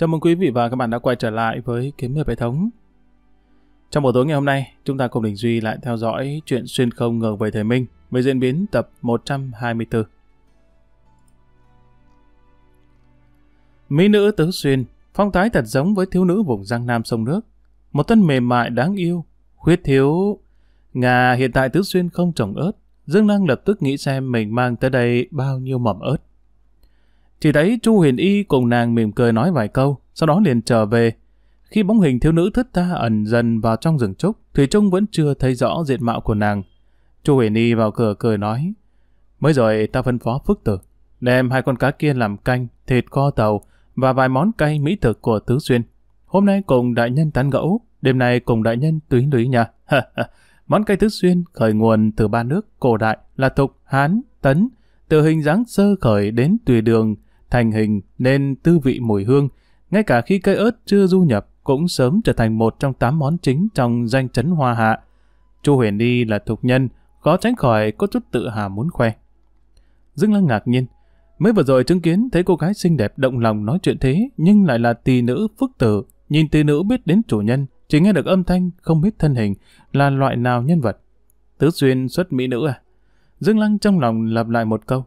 Chào mừng quý vị và các bạn đã quay trở lại với Kiếm Hiệp Hệ Thống. Trong buổi tối ngày hôm nay, chúng ta cùng Đình Duy lại theo dõi chuyện xuyên không ngờ về thời Minh với diễn biến tập 124. Mỹ nữ Tứ Xuyên, phong thái thật giống với thiếu nữ vùng Giang Nam sông nước. Một thân mềm mại đáng yêu, khuyết thiếu. Ngà hiện tại Tứ Xuyên không trồng ớt, Dương Năng lập tức nghĩ xem mình mang tới đây bao nhiêu mầm ớt. Chỉ thấy Chu Huyền Y cùng nàng mỉm cười nói vài câu, sau đó liền trở về. Khi bóng hình thiếu nữ thất tha ẩn dần vào trong rừng trúc, Thủy Trung vẫn chưa thấy rõ diện mạo của nàng. Chu Huyền Y vào cửa cười nói, Mới rồi ta phân phó phức tử, đem hai con cá kia làm canh, thịt kho tàu và vài món cay mỹ thực của Tứ Xuyên. Hôm nay cùng đại nhân tán gẫu, đêm nay cùng đại nhân túy lũy nha. món cay Tứ Xuyên khởi nguồn từ ba nước cổ đại là Tục, Hán, Tấn, từ hình dáng sơ khởi đến tùy đường, thành hình nên tư vị mùi hương, ngay cả khi cây ớt chưa du nhập cũng sớm trở thành một trong tám món chính trong danh chấn hoa hạ. Chu Huyền đi là thuộc nhân, khó tránh khỏi có chút tự hà muốn khoe. Dương Lăng ngạc nhiên, mới vừa rồi chứng kiến thấy cô gái xinh đẹp động lòng nói chuyện thế, nhưng lại là tỳ nữ phức tử, nhìn tỳ nữ biết đến chủ nhân, chỉ nghe được âm thanh không biết thân hình là loại nào nhân vật. Tứ xuyên xuất mỹ nữ à? Dương Lăng trong lòng lặp lại một câu.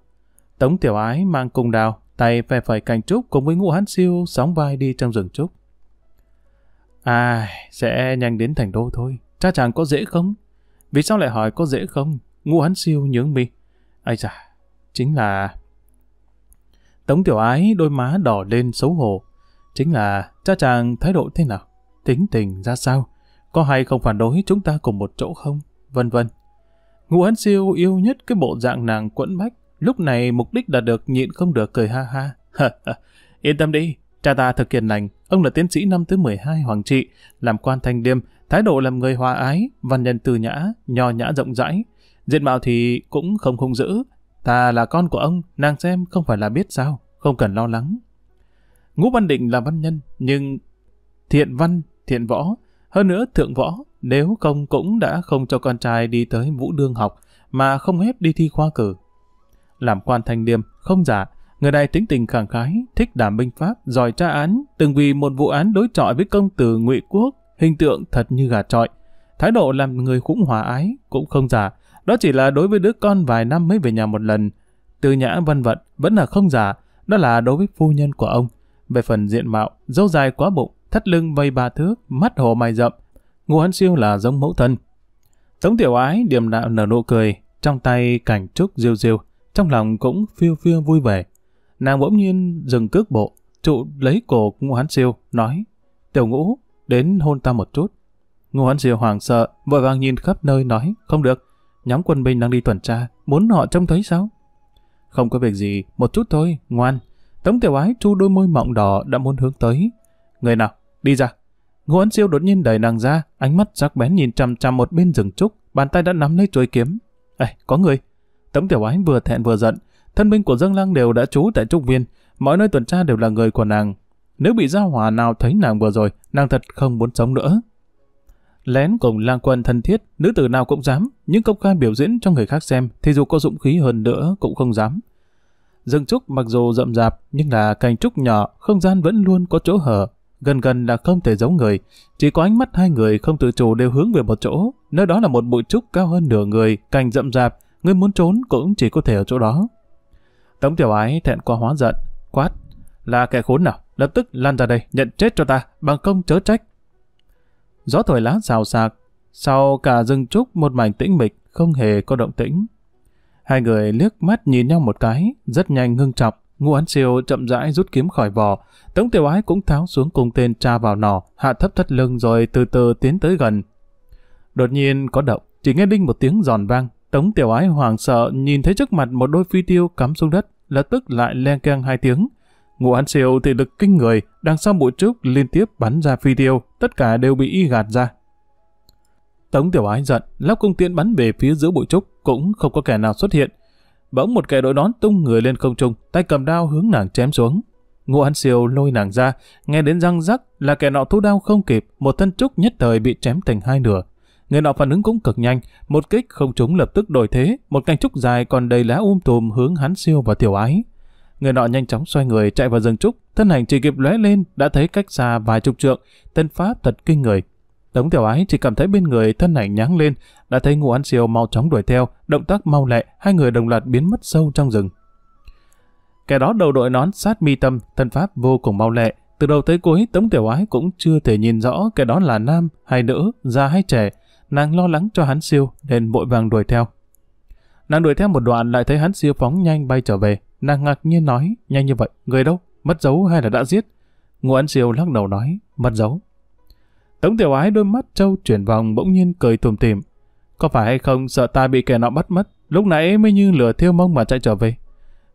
Tống Tiểu Ái mang cùng đào, tay phe phẩy cành trúc cùng với ngũ hán siêu sóng vai đi trong rừng trúc. À, sẽ nhanh đến thành đô thôi. Cha chàng có dễ không? Vì sao lại hỏi có dễ không? Ngũ hán siêu nhướng mi. Ây da, chính là... Tống tiểu ái đôi má đỏ lên xấu hổ. Chính là cha chàng thái độ thế nào? Tính tình ra sao? Có hay không phản đối chúng ta cùng một chỗ không? Vân vân. Ngũ hán siêu yêu nhất cái bộ dạng nàng quẫn bách Lúc này mục đích đạt được nhịn không được cười ha ha. Yên tâm đi, cha ta thực hiện lành, ông là tiến sĩ năm thứ 12 Hoàng Trị, làm quan thanh liêm, thái độ làm người hòa ái, văn nhân từ nhã, nho nhã rộng rãi. Diện mạo thì cũng không hung dữ, ta là con của ông, nàng xem không phải là biết sao, không cần lo lắng. Ngũ Văn Định là văn nhân, nhưng thiện văn, thiện võ, hơn nữa thượng võ, nếu không cũng đã không cho con trai đi tới vũ đương học, mà không ép đi thi khoa cử làm quan thanh liêm, không giả. Người này tính tình khẳng khái, thích đảm binh pháp, giỏi tra án, từng vì một vụ án đối chọi với công tử Ngụy Quốc, hình tượng thật như gà trọi. Thái độ làm người cũng hòa ái, cũng không giả. Đó chỉ là đối với đứa con vài năm mới về nhà một lần. Từ nhã vân vận vẫn là không giả, đó là đối với phu nhân của ông. Về phần diện mạo, dâu dài quá bụng, thắt lưng vây ba thước, mắt hồ mày rậm. Ngô Hán Siêu là giống mẫu thân. Tống Tiểu Ái điềm đạo nở nụ cười, trong tay cảnh trúc diêu diêu trong lòng cũng phiêu phiêu vui vẻ. Nàng bỗng nhiên dừng cước bộ, trụ lấy cổ Ngô Hán Siêu, nói, Tiểu ngũ, đến hôn ta một chút. Ngô Hán Siêu hoàng sợ, vội vàng nhìn khắp nơi nói, không được, nhóm quân binh đang đi tuần tra, muốn họ trông thấy sao? Không có việc gì, một chút thôi, ngoan. Tống tiểu ái chu đôi môi mọng đỏ đã muốn hướng tới. Người nào, đi ra. Ngô Hán Siêu đột nhiên đẩy nàng ra, ánh mắt sắc bén nhìn chằm chằm một bên rừng trúc, bàn tay đã nắm lấy chuôi kiếm. Ê, có người, tấm Tiểu Ái vừa thẹn vừa giận, thân binh của Dương Lăng đều đã trú tại Trúc Viên, mọi nơi tuần tra đều là người của nàng. Nếu bị gia hỏa nào thấy nàng vừa rồi, nàng thật không muốn sống nữa. Lén cùng lang quân thân thiết, nữ tử nào cũng dám, nhưng công khai biểu diễn cho người khác xem thì dù có dũng khí hơn nữa cũng không dám. Dương Trúc mặc dù rậm rạp nhưng là cành trúc nhỏ, không gian vẫn luôn có chỗ hở, gần gần là không thể giấu người. Chỉ có ánh mắt hai người không tự chủ đều hướng về một chỗ, nơi đó là một bụi trúc cao hơn nửa người, cành rậm rạp, Ngươi muốn trốn cũng chỉ có thể ở chỗ đó. Tống tiểu ái thẹn qua hóa giận, quát. Là kẻ khốn nào, lập tức lăn ra đây, nhận chết cho ta, bằng công chớ trách. Gió thổi lá xào xạc, sau cả rừng trúc một mảnh tĩnh mịch, không hề có động tĩnh. Hai người liếc mắt nhìn nhau một cái, rất nhanh ngưng trọng. Ngô Án Siêu chậm rãi rút kiếm khỏi vỏ. Tống Tiểu Ái cũng tháo xuống cùng tên tra vào nỏ, hạ thấp thất lưng rồi từ từ tiến tới gần. Đột nhiên có động, chỉ nghe đinh một tiếng giòn vang, Tống Tiểu Ái hoảng sợ nhìn thấy trước mặt một đôi phi tiêu cắm xuống đất, lập tức lại len keng hai tiếng. Ngụ An Siêu thì lực kinh người, đằng sau bụi trúc liên tiếp bắn ra phi tiêu, tất cả đều bị y gạt ra. Tống Tiểu Ái giận, lắp cung tiễn bắn về phía giữa bụi trúc, cũng không có kẻ nào xuất hiện. Bỗng một kẻ đội đón tung người lên không trung, tay cầm đao hướng nàng chém xuống. ngụ An Siêu lôi nàng ra, nghe đến răng rắc là kẻ nọ thu đao không kịp, một thân trúc nhất thời bị chém thành hai nửa, Người nọ phản ứng cũng cực nhanh, một kích không trúng lập tức đổi thế, một cành trúc dài còn đầy lá um tùm hướng hắn siêu và tiểu ái. Người nọ nhanh chóng xoay người chạy vào rừng trúc, thân hành chỉ kịp lóe lên đã thấy cách xa vài chục trượng, tên pháp thật kinh người. Tống tiểu ái chỉ cảm thấy bên người thân ảnh nháng lên, đã thấy ngũ án siêu mau chóng đuổi theo, động tác mau lẹ, hai người đồng loạt biến mất sâu trong rừng. Kẻ đó đầu đội nón sát mi tâm, thân pháp vô cùng mau lẹ, từ đầu tới cuối Tống tiểu ái cũng chưa thể nhìn rõ kẻ đó là nam hay nữ, già hay trẻ, Nàng lo lắng cho hắn siêu nên vội vàng đuổi theo. Nàng đuổi theo một đoạn lại thấy hắn siêu phóng nhanh bay trở về. Nàng ngạc nhiên nói, nhanh như vậy, người đâu? Mất dấu hay là đã giết? Ngô Ấn Siêu lắc đầu nói, mất dấu. Tống tiểu ái đôi mắt trâu chuyển vòng bỗng nhiên cười tùm tìm. Có phải hay không sợ ta bị kẻ nọ bắt mất, lúc nãy mới như lửa thiêu mông mà chạy trở về.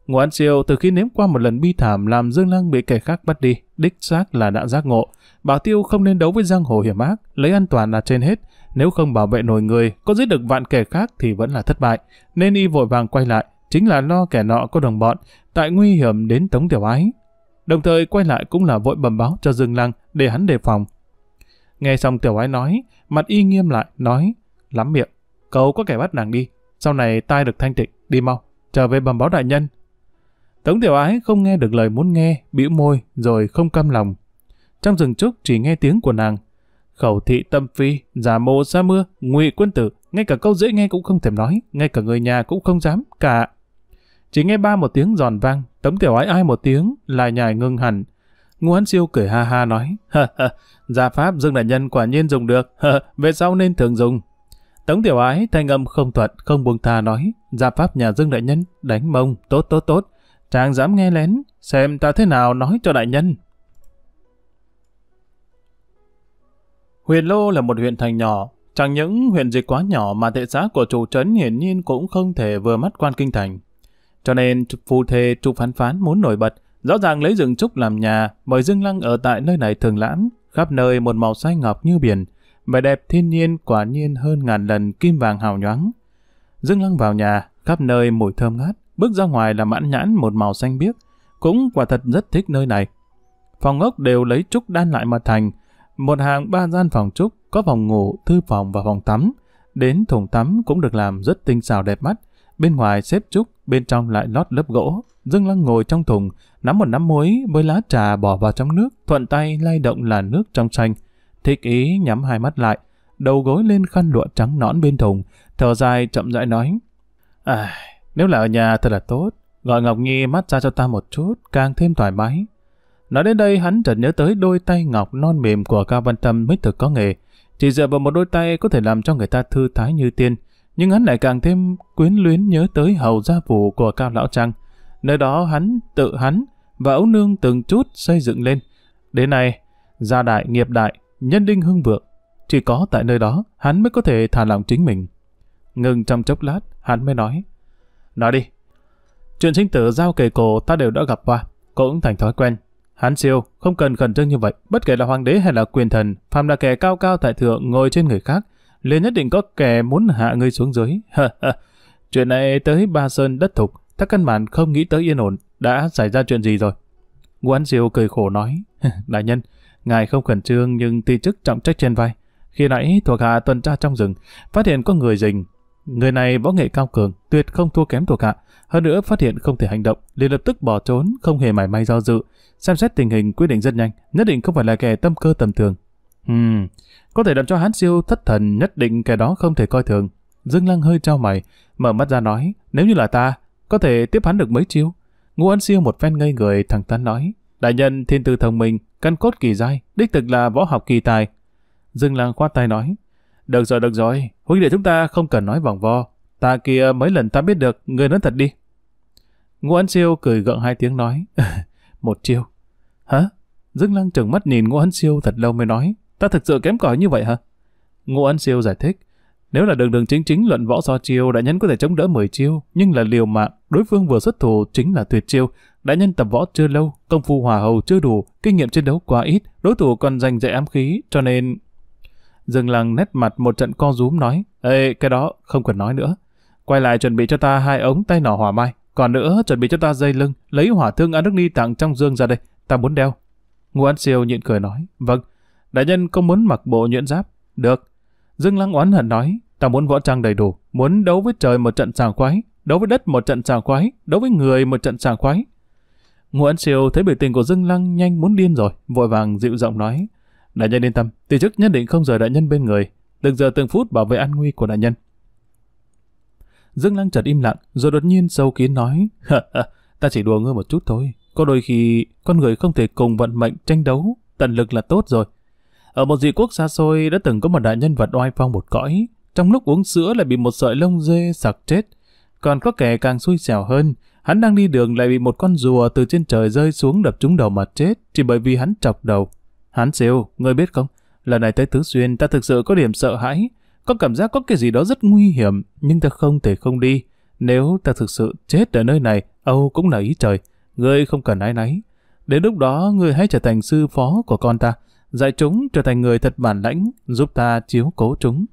Ngô An Siêu từ khi nếm qua một lần bi thảm làm Dương Lăng bị kẻ khác bắt đi, đích xác là đã giác ngộ. Bảo Tiêu không nên đấu với giang hồ hiểm ác, lấy an toàn là trên hết, nếu không bảo vệ nổi người, có giết được vạn kẻ khác thì vẫn là thất bại. Nên y vội vàng quay lại, chính là lo kẻ nọ có đồng bọn, tại nguy hiểm đến Tống Tiểu Ái. Đồng thời quay lại cũng là vội bẩm báo cho Dương Lăng để hắn đề phòng. Nghe xong Tiểu Ái nói, mặt y nghiêm lại, nói, lắm miệng, cậu có kẻ bắt nàng đi, sau này tai được thanh tịnh, đi mau, trở về bẩm báo đại nhân. Tống Tiểu Ái không nghe được lời muốn nghe, bĩu môi, rồi không cam lòng. Trong rừng trúc chỉ nghe tiếng của nàng, khẩu thị tâm phi, giả mộ xa mưa, ngụy quân tử, ngay cả câu dễ nghe cũng không thèm nói, ngay cả người nhà cũng không dám, cả. Chỉ nghe ba một tiếng giòn vang, tấm tiểu ái ai một tiếng, lại nhài ngưng hẳn. Ngô Hán Siêu cười ha ha nói, ha ha, gia pháp Dương Đại Nhân quả nhiên dùng được, ha, về sau nên thường dùng. Tống tiểu ái thanh âm không thuận, không buông tha nói, gia pháp nhà Dương Đại Nhân, đánh mông, tốt tốt tốt, chàng dám nghe lén, xem ta thế nào nói cho Đại Nhân. Huyền Lô là một huyện thành nhỏ, chẳng những huyện dịch quá nhỏ mà tệ xã của chủ trấn hiển nhiên cũng không thể vừa mắt quan kinh thành. Cho nên phù thề Chu Phán Phán muốn nổi bật, rõ ràng lấy rừng trúc làm nhà, mời Dương Lăng ở tại nơi này thường lãn, khắp nơi một màu xanh ngọc như biển, vẻ đẹp thiên nhiên quả nhiên hơn ngàn lần kim vàng hào nhoáng. Dương Lăng vào nhà, khắp nơi mùi thơm ngát, bước ra ngoài là mãn nhãn một màu xanh biếc, cũng quả thật rất thích nơi này. Phòng ốc đều lấy trúc đan lại mà thành, một hàng ba gian phòng trúc, có phòng ngủ, thư phòng và phòng tắm. Đến thùng tắm cũng được làm rất tinh xảo đẹp mắt. Bên ngoài xếp trúc, bên trong lại lót lớp gỗ. Dương Lăng ngồi trong thùng, nắm một nắm muối với lá trà bỏ vào trong nước, thuận tay lay động là nước trong xanh. Thích ý nhắm hai mắt lại, đầu gối lên khăn lụa trắng nõn bên thùng, thở dài chậm rãi nói. À, nếu là ở nhà thật là tốt, gọi Ngọc Nhi mát ra cho ta một chút, càng thêm thoải mái. Nói đến đây hắn chợt nhớ tới đôi tay ngọc non mềm của Cao Văn Tâm mới thực có nghề. Chỉ dựa vào một đôi tay có thể làm cho người ta thư thái như tiên. Nhưng hắn lại càng thêm quyến luyến nhớ tới hầu gia phủ của Cao Lão Trăng. Nơi đó hắn, tự hắn và ấu nương từng chút xây dựng lên. Đến nay, gia đại, nghiệp đại, nhân đinh hưng vượng. Chỉ có tại nơi đó, hắn mới có thể thả lòng chính mình. Ngừng trong chốc lát, hắn mới nói. Nói đi. Chuyện sinh tử giao kề cổ ta đều đã gặp qua, cũng thành thói quen. Hán siêu, không cần khẩn trương như vậy, bất kể là hoàng đế hay là quyền thần, phàm là kẻ cao cao tại thượng ngồi trên người khác, liền nhất định có kẻ muốn hạ ngươi xuống dưới. chuyện này tới Ba Sơn đất thục, thắc căn bản không nghĩ tới yên ổn, đã xảy ra chuyện gì rồi. Ngũ Hán siêu cười khổ nói, đại nhân, ngài không khẩn trương nhưng ti chức trọng trách trên vai. Khi nãy thuộc hạ tuần tra trong rừng, phát hiện có người rình, Người này võ nghệ cao cường, tuyệt không thua kém thuộc hạ. Hơn nữa phát hiện không thể hành động, liền lập tức bỏ trốn, không hề mảy may do dự. Xem xét tình hình quyết định rất nhanh, nhất định không phải là kẻ tâm cơ tầm thường. Ừm, có thể làm cho hán siêu thất thần nhất định kẻ đó không thể coi thường. Dương Lăng hơi trao mày, mở mắt ra nói, nếu như là ta, có thể tiếp hắn được mấy chiêu. ngô Ân Siêu một phen ngây người thẳng thắn nói, đại nhân thiên tư thông minh, căn cốt kỳ giai, đích thực là võ học kỳ tài. Dương Lăng khoát tay nói, được rồi, được rồi, huynh đệ chúng ta không cần nói vòng vo. Ta kia mấy lần ta biết được, người nói thật đi. Ngô Ấn Siêu cười gượng hai tiếng nói. Một chiêu. Hả? Dương Lăng trừng mắt nhìn Ngô Ấn Siêu thật lâu mới nói. Ta thực sự kém cỏi như vậy hả? Ngô Ấn Siêu giải thích. Nếu là đường đường chính chính luận võ so chiêu, đại nhân có thể chống đỡ 10 chiêu, nhưng là liều mạng, đối phương vừa xuất thủ chính là tuyệt chiêu. Đại nhân tập võ chưa lâu, công phu hòa hầu chưa đủ, kinh nghiệm chiến đấu quá ít, đối thủ còn giành dạy ám khí, cho nên dừng lăng nét mặt một trận co rúm nói, Ê, cái đó không cần nói nữa. Quay lại chuẩn bị cho ta hai ống tay nỏ hỏa mai, còn nữa chuẩn bị cho ta dây lưng, lấy hỏa thương ăn Đức ni tặng trong dương ra đây, ta muốn đeo. Ngô An Siêu nhịn cười nói, Vâng, đại nhân có muốn mặc bộ nhuyễn giáp? Được. Dương Lăng oán hận nói, ta muốn võ trang đầy đủ, muốn đấu với trời một trận sảng khoái, đấu với đất một trận sảng khoái, đấu với người một trận sảng khoái. Ngô An Siêu thấy biểu tình của Dương Lăng nhanh muốn điên rồi, vội vàng dịu giọng nói. Đại nhân yên tâm, tỷ chức nhất định không rời đại nhân bên người, từng giờ từng phút bảo vệ an nguy của đại nhân. Dương Lăng chợt im lặng, rồi đột nhiên sâu kín nói, ta chỉ đùa ngươi một chút thôi, có đôi khi con người không thể cùng vận mệnh tranh đấu, tận lực là tốt rồi. Ở một dị quốc xa xôi đã từng có một đại nhân vật oai phong một cõi, trong lúc uống sữa lại bị một sợi lông dê sặc chết. Còn có kẻ càng xui xẻo hơn, hắn đang đi đường lại bị một con rùa từ trên trời rơi xuống đập trúng đầu mà chết, chỉ bởi vì hắn chọc đầu. Hán siêu, ngươi biết không, lần này tới Tứ Xuyên ta thực sự có điểm sợ hãi, có cảm giác có cái gì đó rất nguy hiểm, nhưng ta không thể không đi. Nếu ta thực sự chết ở nơi này, Âu cũng là ý trời, ngươi không cần ái náy. Đến lúc đó, ngươi hãy trở thành sư phó của con ta, dạy chúng trở thành người thật bản lãnh, giúp ta chiếu cố chúng.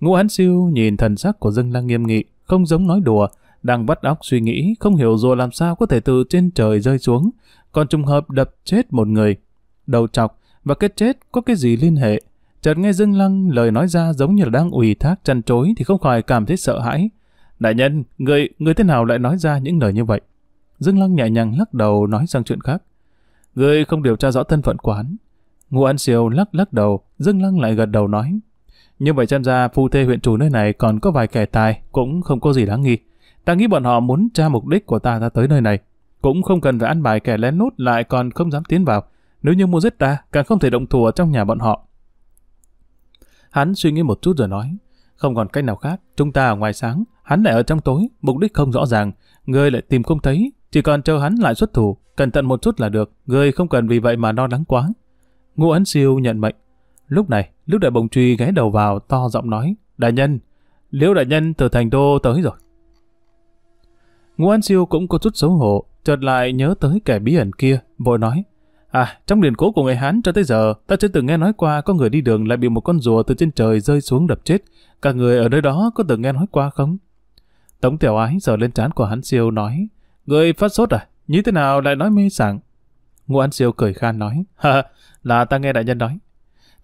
Ngũ Hán Siêu nhìn thần sắc của Dương Lang nghiêm nghị, không giống nói đùa, đang bắt óc suy nghĩ, không hiểu rồi làm sao có thể từ trên trời rơi xuống, còn trùng hợp đập chết một người, đầu chọc và cái chết có cái gì liên hệ. Chợt nghe Dương Lăng lời nói ra giống như là đang ủy thác chăn chối thì không khỏi cảm thấy sợ hãi. Đại nhân, người, người thế nào lại nói ra những lời như vậy? Dương Lăng nhẹ nhàng lắc đầu nói sang chuyện khác. Người không điều tra rõ thân phận quán. Ngô An Siêu lắc lắc đầu, Dương Lăng lại gật đầu nói. Như vậy xem ra phu thê huyện chủ nơi này còn có vài kẻ tài, cũng không có gì đáng nghi. Ta nghĩ bọn họ muốn tra mục đích của ta ra tới nơi này. Cũng không cần phải ăn bài kẻ lén nút lại còn không dám tiến vào. Nếu như mua giết ta, càng không thể động thủ ở trong nhà bọn họ. Hắn suy nghĩ một chút rồi nói, không còn cách nào khác, chúng ta ở ngoài sáng, hắn lại ở trong tối, mục đích không rõ ràng, ngươi lại tìm không thấy, chỉ còn chờ hắn lại xuất thủ, cẩn thận một chút là được, ngươi không cần vì vậy mà lo lắng quá. Ngô Ấn Siêu nhận mệnh. Lúc này, Liễu Đại Bồng Truy ghé đầu vào to giọng nói, đại nhân, Liễu đại nhân từ thành đô tới rồi. Ngô An Siêu cũng có chút xấu hổ, chợt lại nhớ tới kẻ bí ẩn kia, vội nói, À, trong điển cố của người Hán cho tới giờ, ta chưa từng nghe nói qua có người đi đường lại bị một con rùa từ trên trời rơi xuống đập chết. Cả người ở nơi đó có từng nghe nói qua không? Tống Tiểu Ái giờ lên trán của hắn siêu nói, Người phát sốt à? Như thế nào lại nói mê sảng? Ngô An Siêu cười khan nói, Hà, là ta nghe đại nhân nói.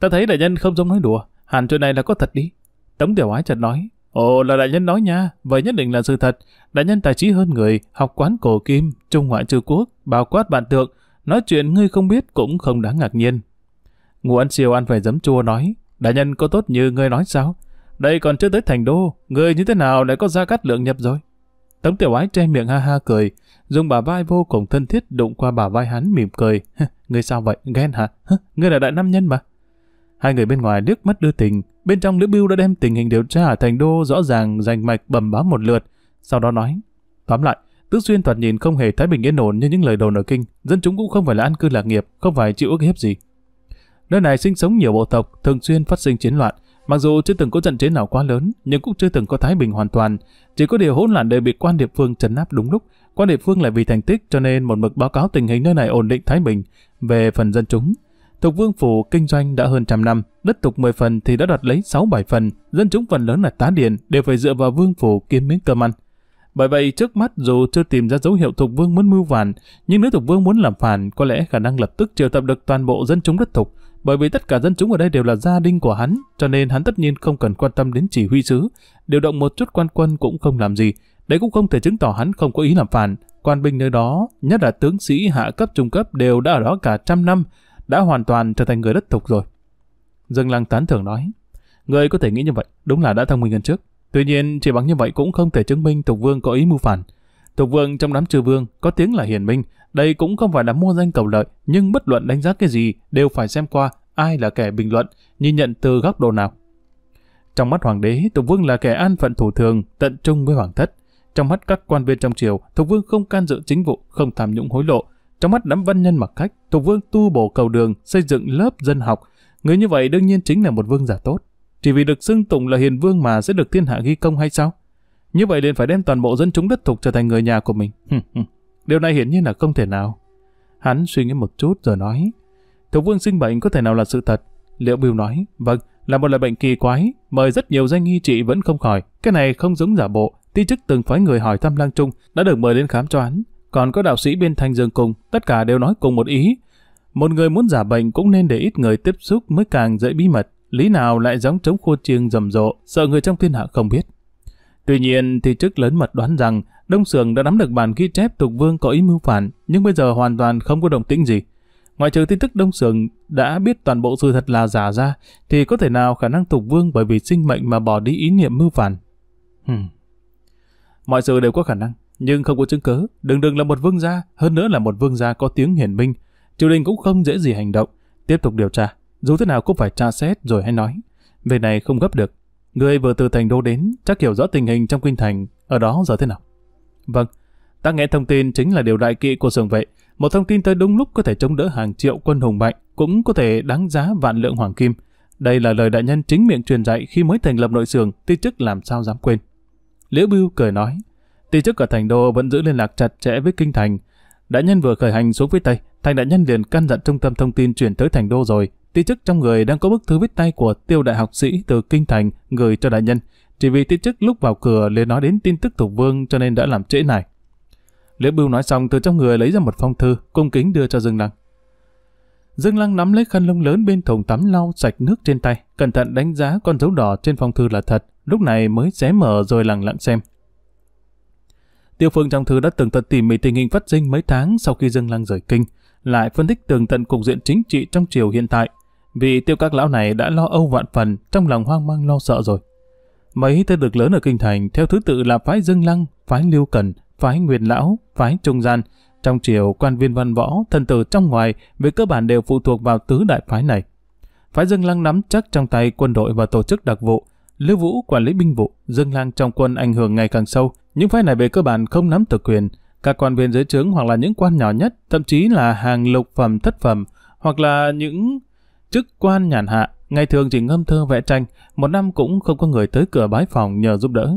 Ta thấy đại nhân không giống nói đùa, hẳn chuyện này là có thật đi. Tống Tiểu Ái chợt nói, Ồ là đại nhân nói nha, vậy nhất định là sự thật. Đại nhân tài trí hơn người, học quán cổ kim, trung ngoại trừ quốc, bao quát bản tượng, Nói chuyện ngươi không biết cũng không đáng ngạc nhiên. Ngô Ân Siêu ăn phải giấm chua nói, đại nhân có tốt như ngươi nói sao? Đây còn chưa tới thành đô, ngươi như thế nào lại có gia cát lượng nhập rồi? Tống tiểu ái che miệng ha ha cười, dùng bà vai vô cùng thân thiết đụng qua bà vai hắn mỉm cười. ngươi sao vậy, ghen hả? ngươi là đại nam nhân mà. Hai người bên ngoài liếc mắt đưa tình, bên trong Lữ Bưu đã đem tình hình điều tra ở thành đô rõ ràng rành mạch bầm báo một lượt, sau đó nói. Tóm lại, Tứ Xuyên thoạt nhìn không hề thái bình yên ổn như những lời đồn ở kinh, dân chúng cũng không phải là an cư lạc nghiệp, không phải chịu ức hiếp gì. Nơi này sinh sống nhiều bộ tộc, thường xuyên phát sinh chiến loạn, mặc dù chưa từng có trận chiến nào quá lớn, nhưng cũng chưa từng có thái bình hoàn toàn, chỉ có điều hỗn loạn đều bị quan địa phương trấn áp đúng lúc, quan địa phương lại vì thành tích cho nên một mực báo cáo tình hình nơi này ổn định thái bình về phần dân chúng. Tục vương phủ kinh doanh đã hơn trăm năm, đất tục 10 phần thì đã đoạt lấy 6-7 phần, dân chúng phần lớn là tá điền đều phải dựa vào vương phủ kiếm miếng cơm ăn. Bởi vậy trước mắt dù chưa tìm ra dấu hiệu Thục Vương muốn mưu phản, nhưng nếu Thục Vương muốn làm phản, có lẽ khả năng lập tức triệu tập được toàn bộ dân chúng đất Thục, bởi vì tất cả dân chúng ở đây đều là gia đình của hắn, cho nên hắn tất nhiên không cần quan tâm đến chỉ huy sứ, điều động một chút quan quân cũng không làm gì, đấy cũng không thể chứng tỏ hắn không có ý làm phản. Quan binh nơi đó, nhất là tướng sĩ hạ cấp trung cấp đều đã ở đó cả trăm năm, đã hoàn toàn trở thành người đất Thục rồi. Dương Lăng tán thưởng nói, người có thể nghĩ như vậy, đúng là đã thông minh hơn trước. Tuy nhiên, chỉ bằng như vậy cũng không thể chứng minh Tục Vương có ý mưu phản. Tục Vương trong đám trừ vương có tiếng là hiền minh, đây cũng không phải là mua danh cầu lợi, nhưng bất luận đánh giá cái gì đều phải xem qua ai là kẻ bình luận, nhìn nhận từ góc độ nào. Trong mắt hoàng đế, Tục Vương là kẻ an phận thủ thường, tận trung với hoàng thất. Trong mắt các quan viên trong triều, Tục Vương không can dự chính vụ, không tham nhũng hối lộ. Trong mắt đám văn nhân mặc khách, Tục Vương tu bổ cầu đường, xây dựng lớp dân học. Người như vậy đương nhiên chính là một vương giả tốt. Chỉ vì được xưng tụng là hiền vương mà sẽ được thiên hạ ghi công hay sao? Như vậy liền phải đem toàn bộ dân chúng đất thục trở thành người nhà của mình. Điều này hiển nhiên là không thể nào. Hắn suy nghĩ một chút rồi nói. Thục vương sinh bệnh có thể nào là sự thật? Liệu Bưu nói, vâng, là một loại bệnh kỳ quái, mời rất nhiều danh y trị vẫn không khỏi. Cái này không giống giả bộ, ti chức từng phái người hỏi thăm lang trung, đã được mời đến khám cho hắn. Còn có đạo sĩ bên thanh dương cùng, tất cả đều nói cùng một ý. Một người muốn giả bệnh cũng nên để ít người tiếp xúc mới càng dễ bí mật lý nào lại giống trống khua chiêng rầm rộ, sợ người trong thiên hạ không biết. Tuy nhiên thì trước lớn mật đoán rằng Đông Sường đã nắm được bản ghi chép Tục Vương có ý mưu phản, nhưng bây giờ hoàn toàn không có động tĩnh gì. Ngoại trừ tin tức Đông Sường đã biết toàn bộ sự thật là giả ra, thì có thể nào khả năng Tục Vương bởi vì sinh mệnh mà bỏ đi ý niệm mưu phản? Hmm. Mọi sự đều có khả năng, nhưng không có chứng cứ. Đường đường là một vương gia, hơn nữa là một vương gia có tiếng hiển minh. Triều đình cũng không dễ gì hành động. Tiếp tục điều tra, dù thế nào cũng phải tra xét rồi hãy nói. Về này không gấp được. Người vừa từ thành đô đến, chắc hiểu rõ tình hình trong kinh thành, ở đó giờ thế nào. Vâng, ta nghe thông tin chính là điều đại kỵ của sưởng vệ Một thông tin tới đúng lúc có thể chống đỡ hàng triệu quân hùng mạnh, cũng có thể đáng giá vạn lượng hoàng kim. Đây là lời đại nhân chính miệng truyền dạy khi mới thành lập nội sưởng, ti chức làm sao dám quên. Liễu Bưu cười nói, ti chức ở thành đô vẫn giữ liên lạc chặt chẽ với kinh thành. Đại nhân vừa khởi hành xuống phía Tây, thành đại nhân liền căn dặn trung tâm thông tin chuyển tới thành đô rồi, Tí chức trong người đang có bức thư viết tay của tiêu đại học sĩ từ Kinh Thành gửi cho đại nhân. Chỉ vì tí chức lúc vào cửa liền nói đến tin tức Thục Vương cho nên đã làm trễ này. Liễu Bưu nói xong từ trong người lấy ra một phong thư, cung kính đưa cho Dương Lăng. Dương Lăng nắm lấy khăn lông lớn bên thùng tắm lau sạch nước trên tay, cẩn thận đánh giá con dấu đỏ trên phong thư là thật, lúc này mới xé mở rồi lặng lặng xem. Tiêu Phương trong thư đã từng tận tỉ mỉ tình hình phát sinh mấy tháng sau khi Dương Lăng rời kinh, lại phân tích tường tận cục diện chính trị trong triều hiện tại, vì tiêu các lão này đã lo âu vạn phần, trong lòng hoang mang lo sợ rồi. Mấy tên được lớn ở Kinh Thành theo thứ tự là phái Dương Lăng, phái lưu Cần, phái Nguyên Lão, phái Trung Gian. Trong triều quan viên văn võ, thần tử trong ngoài về cơ bản đều phụ thuộc vào tứ đại phái này. Phái Dương Lăng nắm chắc trong tay quân đội và tổ chức đặc vụ, Lưu Vũ quản lý binh vụ, Dương Lang trong quân ảnh hưởng ngày càng sâu. Những phái này về cơ bản không nắm thực quyền. Các quan viên dưới trướng hoặc là những quan nhỏ nhất, thậm chí là hàng lục phẩm thất phẩm, hoặc là những chức quan nhàn hạ, ngày thường chỉ ngâm thơ vẽ tranh, một năm cũng không có người tới cửa bái phòng nhờ giúp đỡ.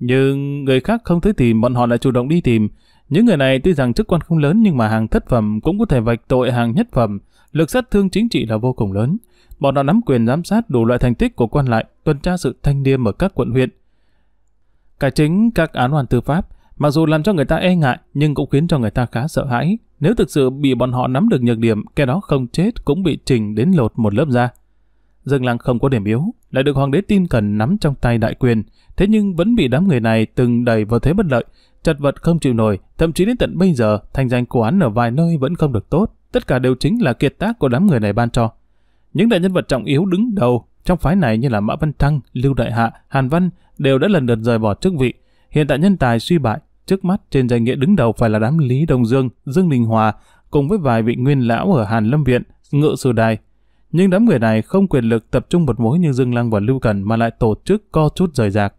Nhưng người khác không tới tìm, bọn họ lại chủ động đi tìm. Những người này tuy rằng chức quan không lớn nhưng mà hàng thất phẩm cũng có thể vạch tội hàng nhất phẩm, lực sát thương chính trị là vô cùng lớn. Bọn họ nắm quyền giám sát đủ loại thành tích của quan lại, tuần tra sự thanh liêm ở các quận huyện. Cả chính các án hoàn tư pháp, mặc dù làm cho người ta e ngại nhưng cũng khiến cho người ta khá sợ hãi. Nếu thực sự bị bọn họ nắm được nhược điểm, kẻ đó không chết cũng bị trình đến lột một lớp da. Dương Lăng không có điểm yếu, lại được hoàng đế tin cần nắm trong tay đại quyền, thế nhưng vẫn bị đám người này từng đẩy vào thế bất lợi, chật vật không chịu nổi, thậm chí đến tận bây giờ, thành danh của hắn ở vài nơi vẫn không được tốt, tất cả đều chính là kiệt tác của đám người này ban cho. Những đại nhân vật trọng yếu đứng đầu trong phái này như là Mã Văn Thăng, Lưu Đại Hạ, Hàn Văn đều đã lần lượt rời bỏ chức vị, hiện tại nhân tài suy bại, Trước mắt trên danh nghĩa đứng đầu phải là đám Lý Đông Dương, Dương Đình Hòa cùng với vài vị nguyên lão ở Hàn Lâm Viện, Ngựa Sử Đài. Nhưng đám người này không quyền lực tập trung một mối như Dương Lăng và Lưu Cần mà lại tổ chức co chút rời rạc.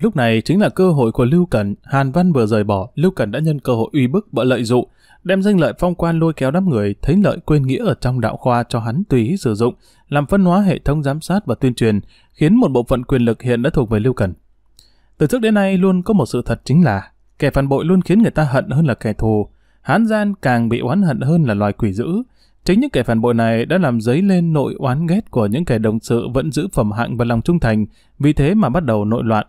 Lúc này chính là cơ hội của Lưu Cần, Hàn Văn vừa rời bỏ, Lưu Cần đã nhân cơ hội uy bức và lợi dụng, đem danh lợi phong quan lôi kéo đám người, thấy lợi quên nghĩa ở trong đạo khoa cho hắn tùy ý sử dụng, làm phân hóa hệ thống giám sát và tuyên truyền, khiến một bộ phận quyền lực hiện đã thuộc về Lưu Cần. Từ trước đến nay luôn có một sự thật chính là kẻ phản bội luôn khiến người ta hận hơn là kẻ thù. Hán gian càng bị oán hận hơn là loài quỷ dữ. Chính những kẻ phản bội này đã làm dấy lên nội oán ghét của những kẻ đồng sự vẫn giữ phẩm hạng và lòng trung thành, vì thế mà bắt đầu nội loạn.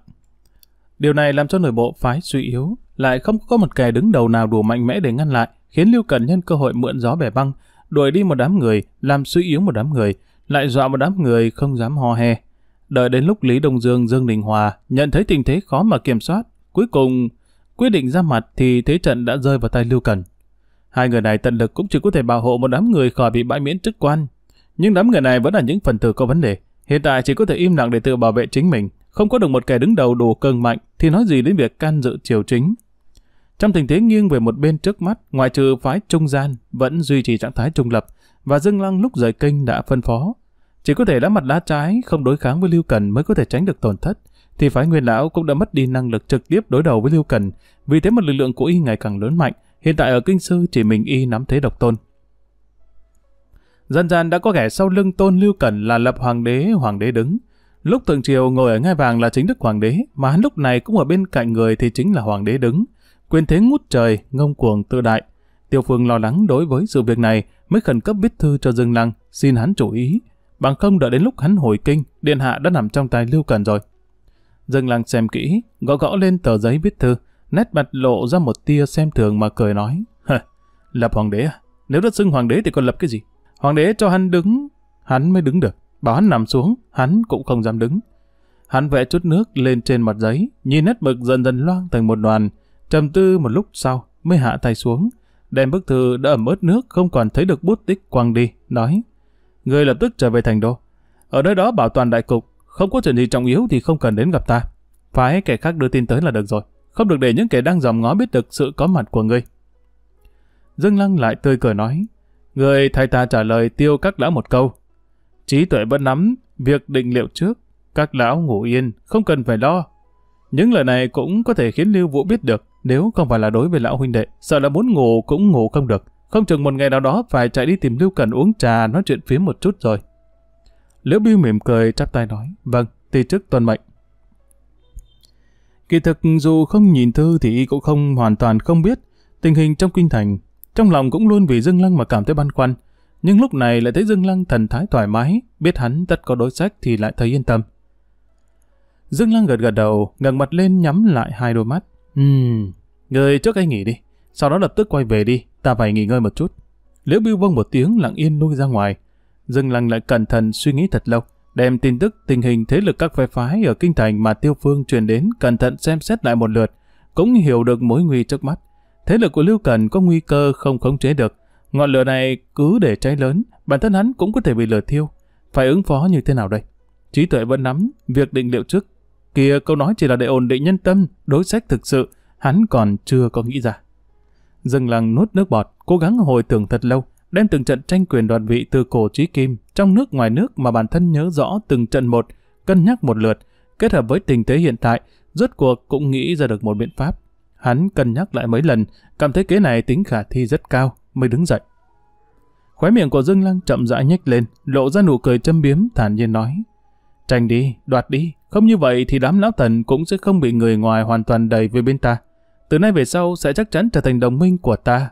Điều này làm cho nội bộ phái suy yếu, lại không có một kẻ đứng đầu nào đủ mạnh mẽ để ngăn lại, khiến Lưu cẩn nhân cơ hội mượn gió bẻ băng, đuổi đi một đám người, làm suy yếu một đám người, lại dọa một đám người không dám ho he. Đợi đến lúc Lý Đông Dương Dương Đình Hòa nhận thấy tình thế khó mà kiểm soát, cuối cùng quyết định ra mặt thì thế trận đã rơi vào tay Lưu Cần. Hai người này tận lực cũng chỉ có thể bảo hộ một đám người khỏi bị bãi miễn chức quan. Nhưng đám người này vẫn là những phần tử có vấn đề. Hiện tại chỉ có thể im lặng để tự bảo vệ chính mình. Không có được một kẻ đứng đầu đủ cường mạnh thì nói gì đến việc can dự triều chính. Trong tình thế nghiêng về một bên trước mắt, ngoại trừ phái trung gian vẫn duy trì trạng thái trung lập và Dương Lăng lúc rời kinh đã phân phó chỉ có thể lá mặt lá trái, không đối kháng với Lưu Cần mới có thể tránh được tổn thất. Thì phái nguyên lão cũng đã mất đi năng lực trực tiếp đối đầu với Lưu Cần, vì thế mà lực lượng của y ngày càng lớn mạnh, hiện tại ở kinh sư chỉ mình y nắm thế độc tôn. dần dần đã có kẻ sau lưng tôn Lưu Cần là lập hoàng đế, hoàng đế đứng. Lúc thượng triều ngồi ở ngai vàng là chính đức hoàng đế, mà hắn lúc này cũng ở bên cạnh người thì chính là hoàng đế đứng. Quyền thế ngút trời, ngông cuồng tự đại. Tiêu Phương lo lắng đối với sự việc này mới khẩn cấp viết thư cho Dương Lăng, xin hắn chủ ý bằng không đợi đến lúc hắn hồi kinh, điện hạ đã nằm trong tay Lưu Cần rồi. Dương Lăng xem kỹ, gõ gõ lên tờ giấy viết thư, nét mặt lộ ra một tia xem thường mà cười nói. "Hả, Lập hoàng đế à? Nếu đã xưng hoàng đế thì còn lập cái gì? Hoàng đế cho hắn đứng, hắn mới đứng được. Bảo hắn nằm xuống, hắn cũng không dám đứng. Hắn vẽ chút nước lên trên mặt giấy, nhìn nét mực dần dần loang thành một đoàn, trầm tư một lúc sau mới hạ tay xuống. Đem bức thư đã ẩm ướt nước không còn thấy được bút tích quăng đi, nói Ngươi lập tức trở về thành đô. Ở nơi đó bảo toàn đại cục, không có chuyện gì trọng yếu thì không cần đến gặp ta. Phái kẻ khác đưa tin tới là được rồi. Không được để những kẻ đang dòm ngó biết được sự có mặt của ngươi. Dương Lăng lại tươi cười nói. Người thay ta trả lời tiêu các lão một câu. Trí tuệ vẫn nắm, việc định liệu trước. Các lão ngủ yên, không cần phải lo. Những lời này cũng có thể khiến Lưu Vũ biết được nếu không phải là đối với lão huynh đệ. Sợ là muốn ngủ cũng ngủ không được. Không chừng một ngày nào đó phải chạy đi tìm Lưu Cần uống trà nói chuyện phía một chút rồi. Liễu Biêu mỉm cười chắp tay nói, vâng, tỷ chức tuần mệnh. Kỳ thực dù không nhìn thư thì y cũng không hoàn toàn không biết tình hình trong kinh thành. Trong lòng cũng luôn vì Dương Lăng mà cảm thấy băn khoăn. Nhưng lúc này lại thấy Dương Lăng thần thái thoải mái, biết hắn tất có đối sách thì lại thấy yên tâm. Dương Lăng gật gật đầu, ngẩng mặt lên nhắm lại hai đôi mắt. Ừm, người trước anh nghỉ đi, sau đó lập tức quay về đi, ta phải nghỉ ngơi một chút. Liễu Bưu Vông một tiếng lặng yên lui ra ngoài. dừng lặng lại cẩn thận suy nghĩ thật lâu, đem tin tức tình hình thế lực các phái phái ở kinh thành mà Tiêu Phương truyền đến cẩn thận xem xét lại một lượt, cũng hiểu được mối nguy trước mắt. Thế lực của Lưu Cần có nguy cơ không khống chế được, ngọn lửa này cứ để cháy lớn, bản thân hắn cũng có thể bị lửa thiêu. Phải ứng phó như thế nào đây? Trí tuệ vẫn nắm, việc định liệu trước. Kia câu nói chỉ là để ổn định nhân tâm, đối sách thực sự, hắn còn chưa có nghĩ ra dừng làng nuốt nước bọt, cố gắng hồi tưởng thật lâu, đem từng trận tranh quyền đoạt vị từ cổ chí kim, trong nước ngoài nước mà bản thân nhớ rõ từng trận một, cân nhắc một lượt, kết hợp với tình thế hiện tại, rốt cuộc cũng nghĩ ra được một biện pháp. Hắn cân nhắc lại mấy lần, cảm thấy kế này tính khả thi rất cao, mới đứng dậy. Khóe miệng của Dương Lăng chậm rãi nhếch lên, lộ ra nụ cười châm biếm thản nhiên nói. Tranh đi, đoạt đi, không như vậy thì đám lão thần cũng sẽ không bị người ngoài hoàn toàn đầy về bên ta từ nay về sau sẽ chắc chắn trở thành đồng minh của ta.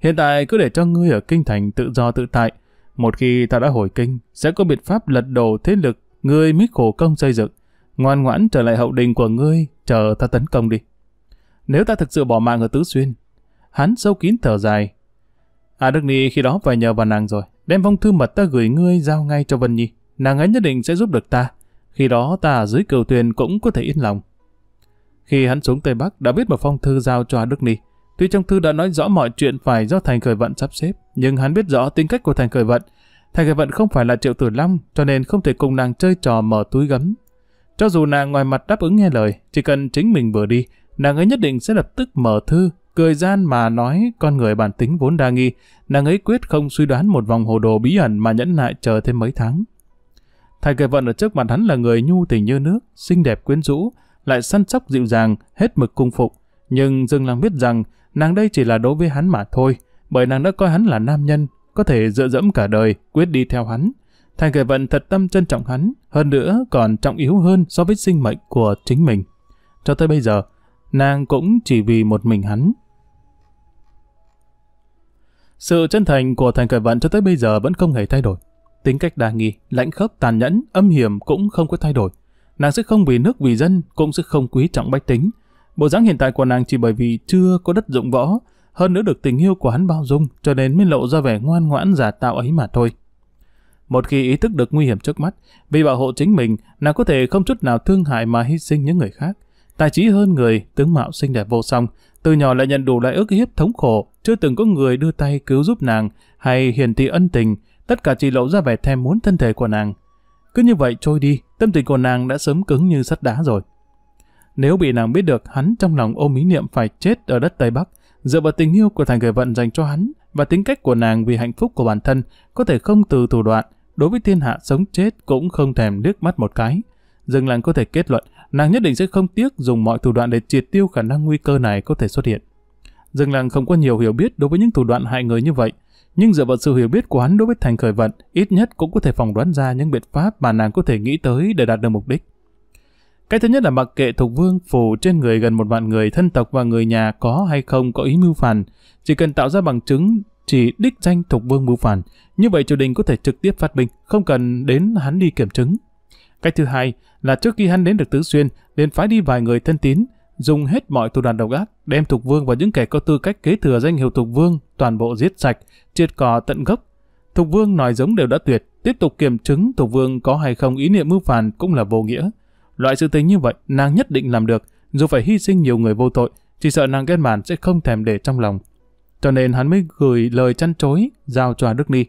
Hiện tại cứ để cho ngươi ở kinh thành tự do tự tại. Một khi ta đã hồi kinh, sẽ có biện pháp lật đổ thế lực ngươi mới khổ công xây dựng. Ngoan ngoãn trở lại hậu đình của ngươi, chờ ta tấn công đi. Nếu ta thực sự bỏ mạng ở Tứ Xuyên, hắn sâu kín thở dài. À Đức Nhi khi đó phải nhờ vào nàng rồi, đem phong thư mật ta gửi ngươi giao ngay cho Vân Nhi. Nàng ấy nhất định sẽ giúp được ta. Khi đó ta dưới cửu tuyền cũng có thể yên lòng. Khi hắn xuống Tây Bắc đã biết một phong thư giao cho Đức Ni. Tuy trong thư đã nói rõ mọi chuyện phải do Thành Khởi Vận sắp xếp, nhưng hắn biết rõ tính cách của Thành Khởi Vận. Thành Khởi Vận không phải là Triệu Tử Long, cho nên không thể cùng nàng chơi trò mở túi gấm. Cho dù nàng ngoài mặt đáp ứng nghe lời, chỉ cần chính mình vừa đi, nàng ấy nhất định sẽ lập tức mở thư, cười gian mà nói con người bản tính vốn đa nghi, nàng ấy quyết không suy đoán một vòng hồ đồ bí ẩn mà nhẫn nại chờ thêm mấy tháng. Thành Khởi Vận ở trước mặt hắn là người nhu tình như nước, xinh đẹp quyến rũ, lại săn sóc dịu dàng, hết mực cung phục. Nhưng Dương Lăng biết rằng nàng đây chỉ là đối với hắn mà thôi, bởi nàng đã coi hắn là nam nhân, có thể dựa dẫm cả đời, quyết đi theo hắn. Thành kẻ vận thật tâm trân trọng hắn, hơn nữa còn trọng yếu hơn so với sinh mệnh của chính mình. Cho tới bây giờ, nàng cũng chỉ vì một mình hắn. Sự chân thành của Thành Cải Vận cho tới bây giờ vẫn không hề thay đổi. Tính cách đa nghi, lãnh khốc, tàn nhẫn, âm hiểm cũng không có thay đổi nàng sẽ không vì nước vì dân, cũng sẽ không quý trọng bách tính. Bộ dáng hiện tại của nàng chỉ bởi vì chưa có đất dụng võ, hơn nữa được tình yêu của hắn bao dung, cho nên mới lộ ra vẻ ngoan ngoãn giả tạo ấy mà thôi. Một khi ý thức được nguy hiểm trước mắt, vì bảo hộ chính mình, nàng có thể không chút nào thương hại mà hy sinh những người khác. Tài trí hơn người, tướng mạo xinh đẹp vô song, từ nhỏ lại nhận đủ loại ức hiếp thống khổ, chưa từng có người đưa tay cứu giúp nàng, hay hiển thị ân tình, tất cả chỉ lộ ra vẻ thèm muốn thân thể của nàng. Cứ như vậy trôi đi, Tâm tình của nàng đã sớm cứng như sắt đá rồi. Nếu bị nàng biết được hắn trong lòng ôm ý niệm phải chết ở đất Tây Bắc, dựa vào tình yêu của thằng người vận dành cho hắn và tính cách của nàng vì hạnh phúc của bản thân có thể không từ thủ đoạn, đối với thiên hạ sống chết cũng không thèm liếc mắt một cái. Dương Lăng có thể kết luận, nàng nhất định sẽ không tiếc dùng mọi thủ đoạn để triệt tiêu khả năng nguy cơ này có thể xuất hiện. Dương Lăng không có nhiều hiểu biết đối với những thủ đoạn hại người như vậy, nhưng dựa vào sự hiểu biết của hắn đối với thành khởi vận, ít nhất cũng có thể phỏng đoán ra những biện pháp mà nàng có thể nghĩ tới để đạt được mục đích. Cái thứ nhất là mặc kệ thuộc Vương phủ trên người gần một vạn người thân tộc và người nhà có hay không có ý mưu phản, chỉ cần tạo ra bằng chứng chỉ đích danh thuộc Vương mưu phản, như vậy triều đình có thể trực tiếp phát binh, không cần đến hắn đi kiểm chứng. Cái thứ hai là trước khi hắn đến được Tứ Xuyên, liền phái đi vài người thân tín, dùng hết mọi thủ đoàn độc ác, đem thuộc Vương và những kẻ có tư cách kế thừa danh hiệu thuộc Vương toàn bộ giết sạch, triệt cỏ tận gốc. Thục Vương nói giống đều đã tuyệt, tiếp tục kiểm chứng Thục Vương có hay không ý niệm mưu phản cũng là vô nghĩa. Loại sự tình như vậy, nàng nhất định làm được, dù phải hy sinh nhiều người vô tội, chỉ sợ nàng ghét bản sẽ không thèm để trong lòng. Cho nên hắn mới gửi lời chăn chối, giao cho Đức Ni.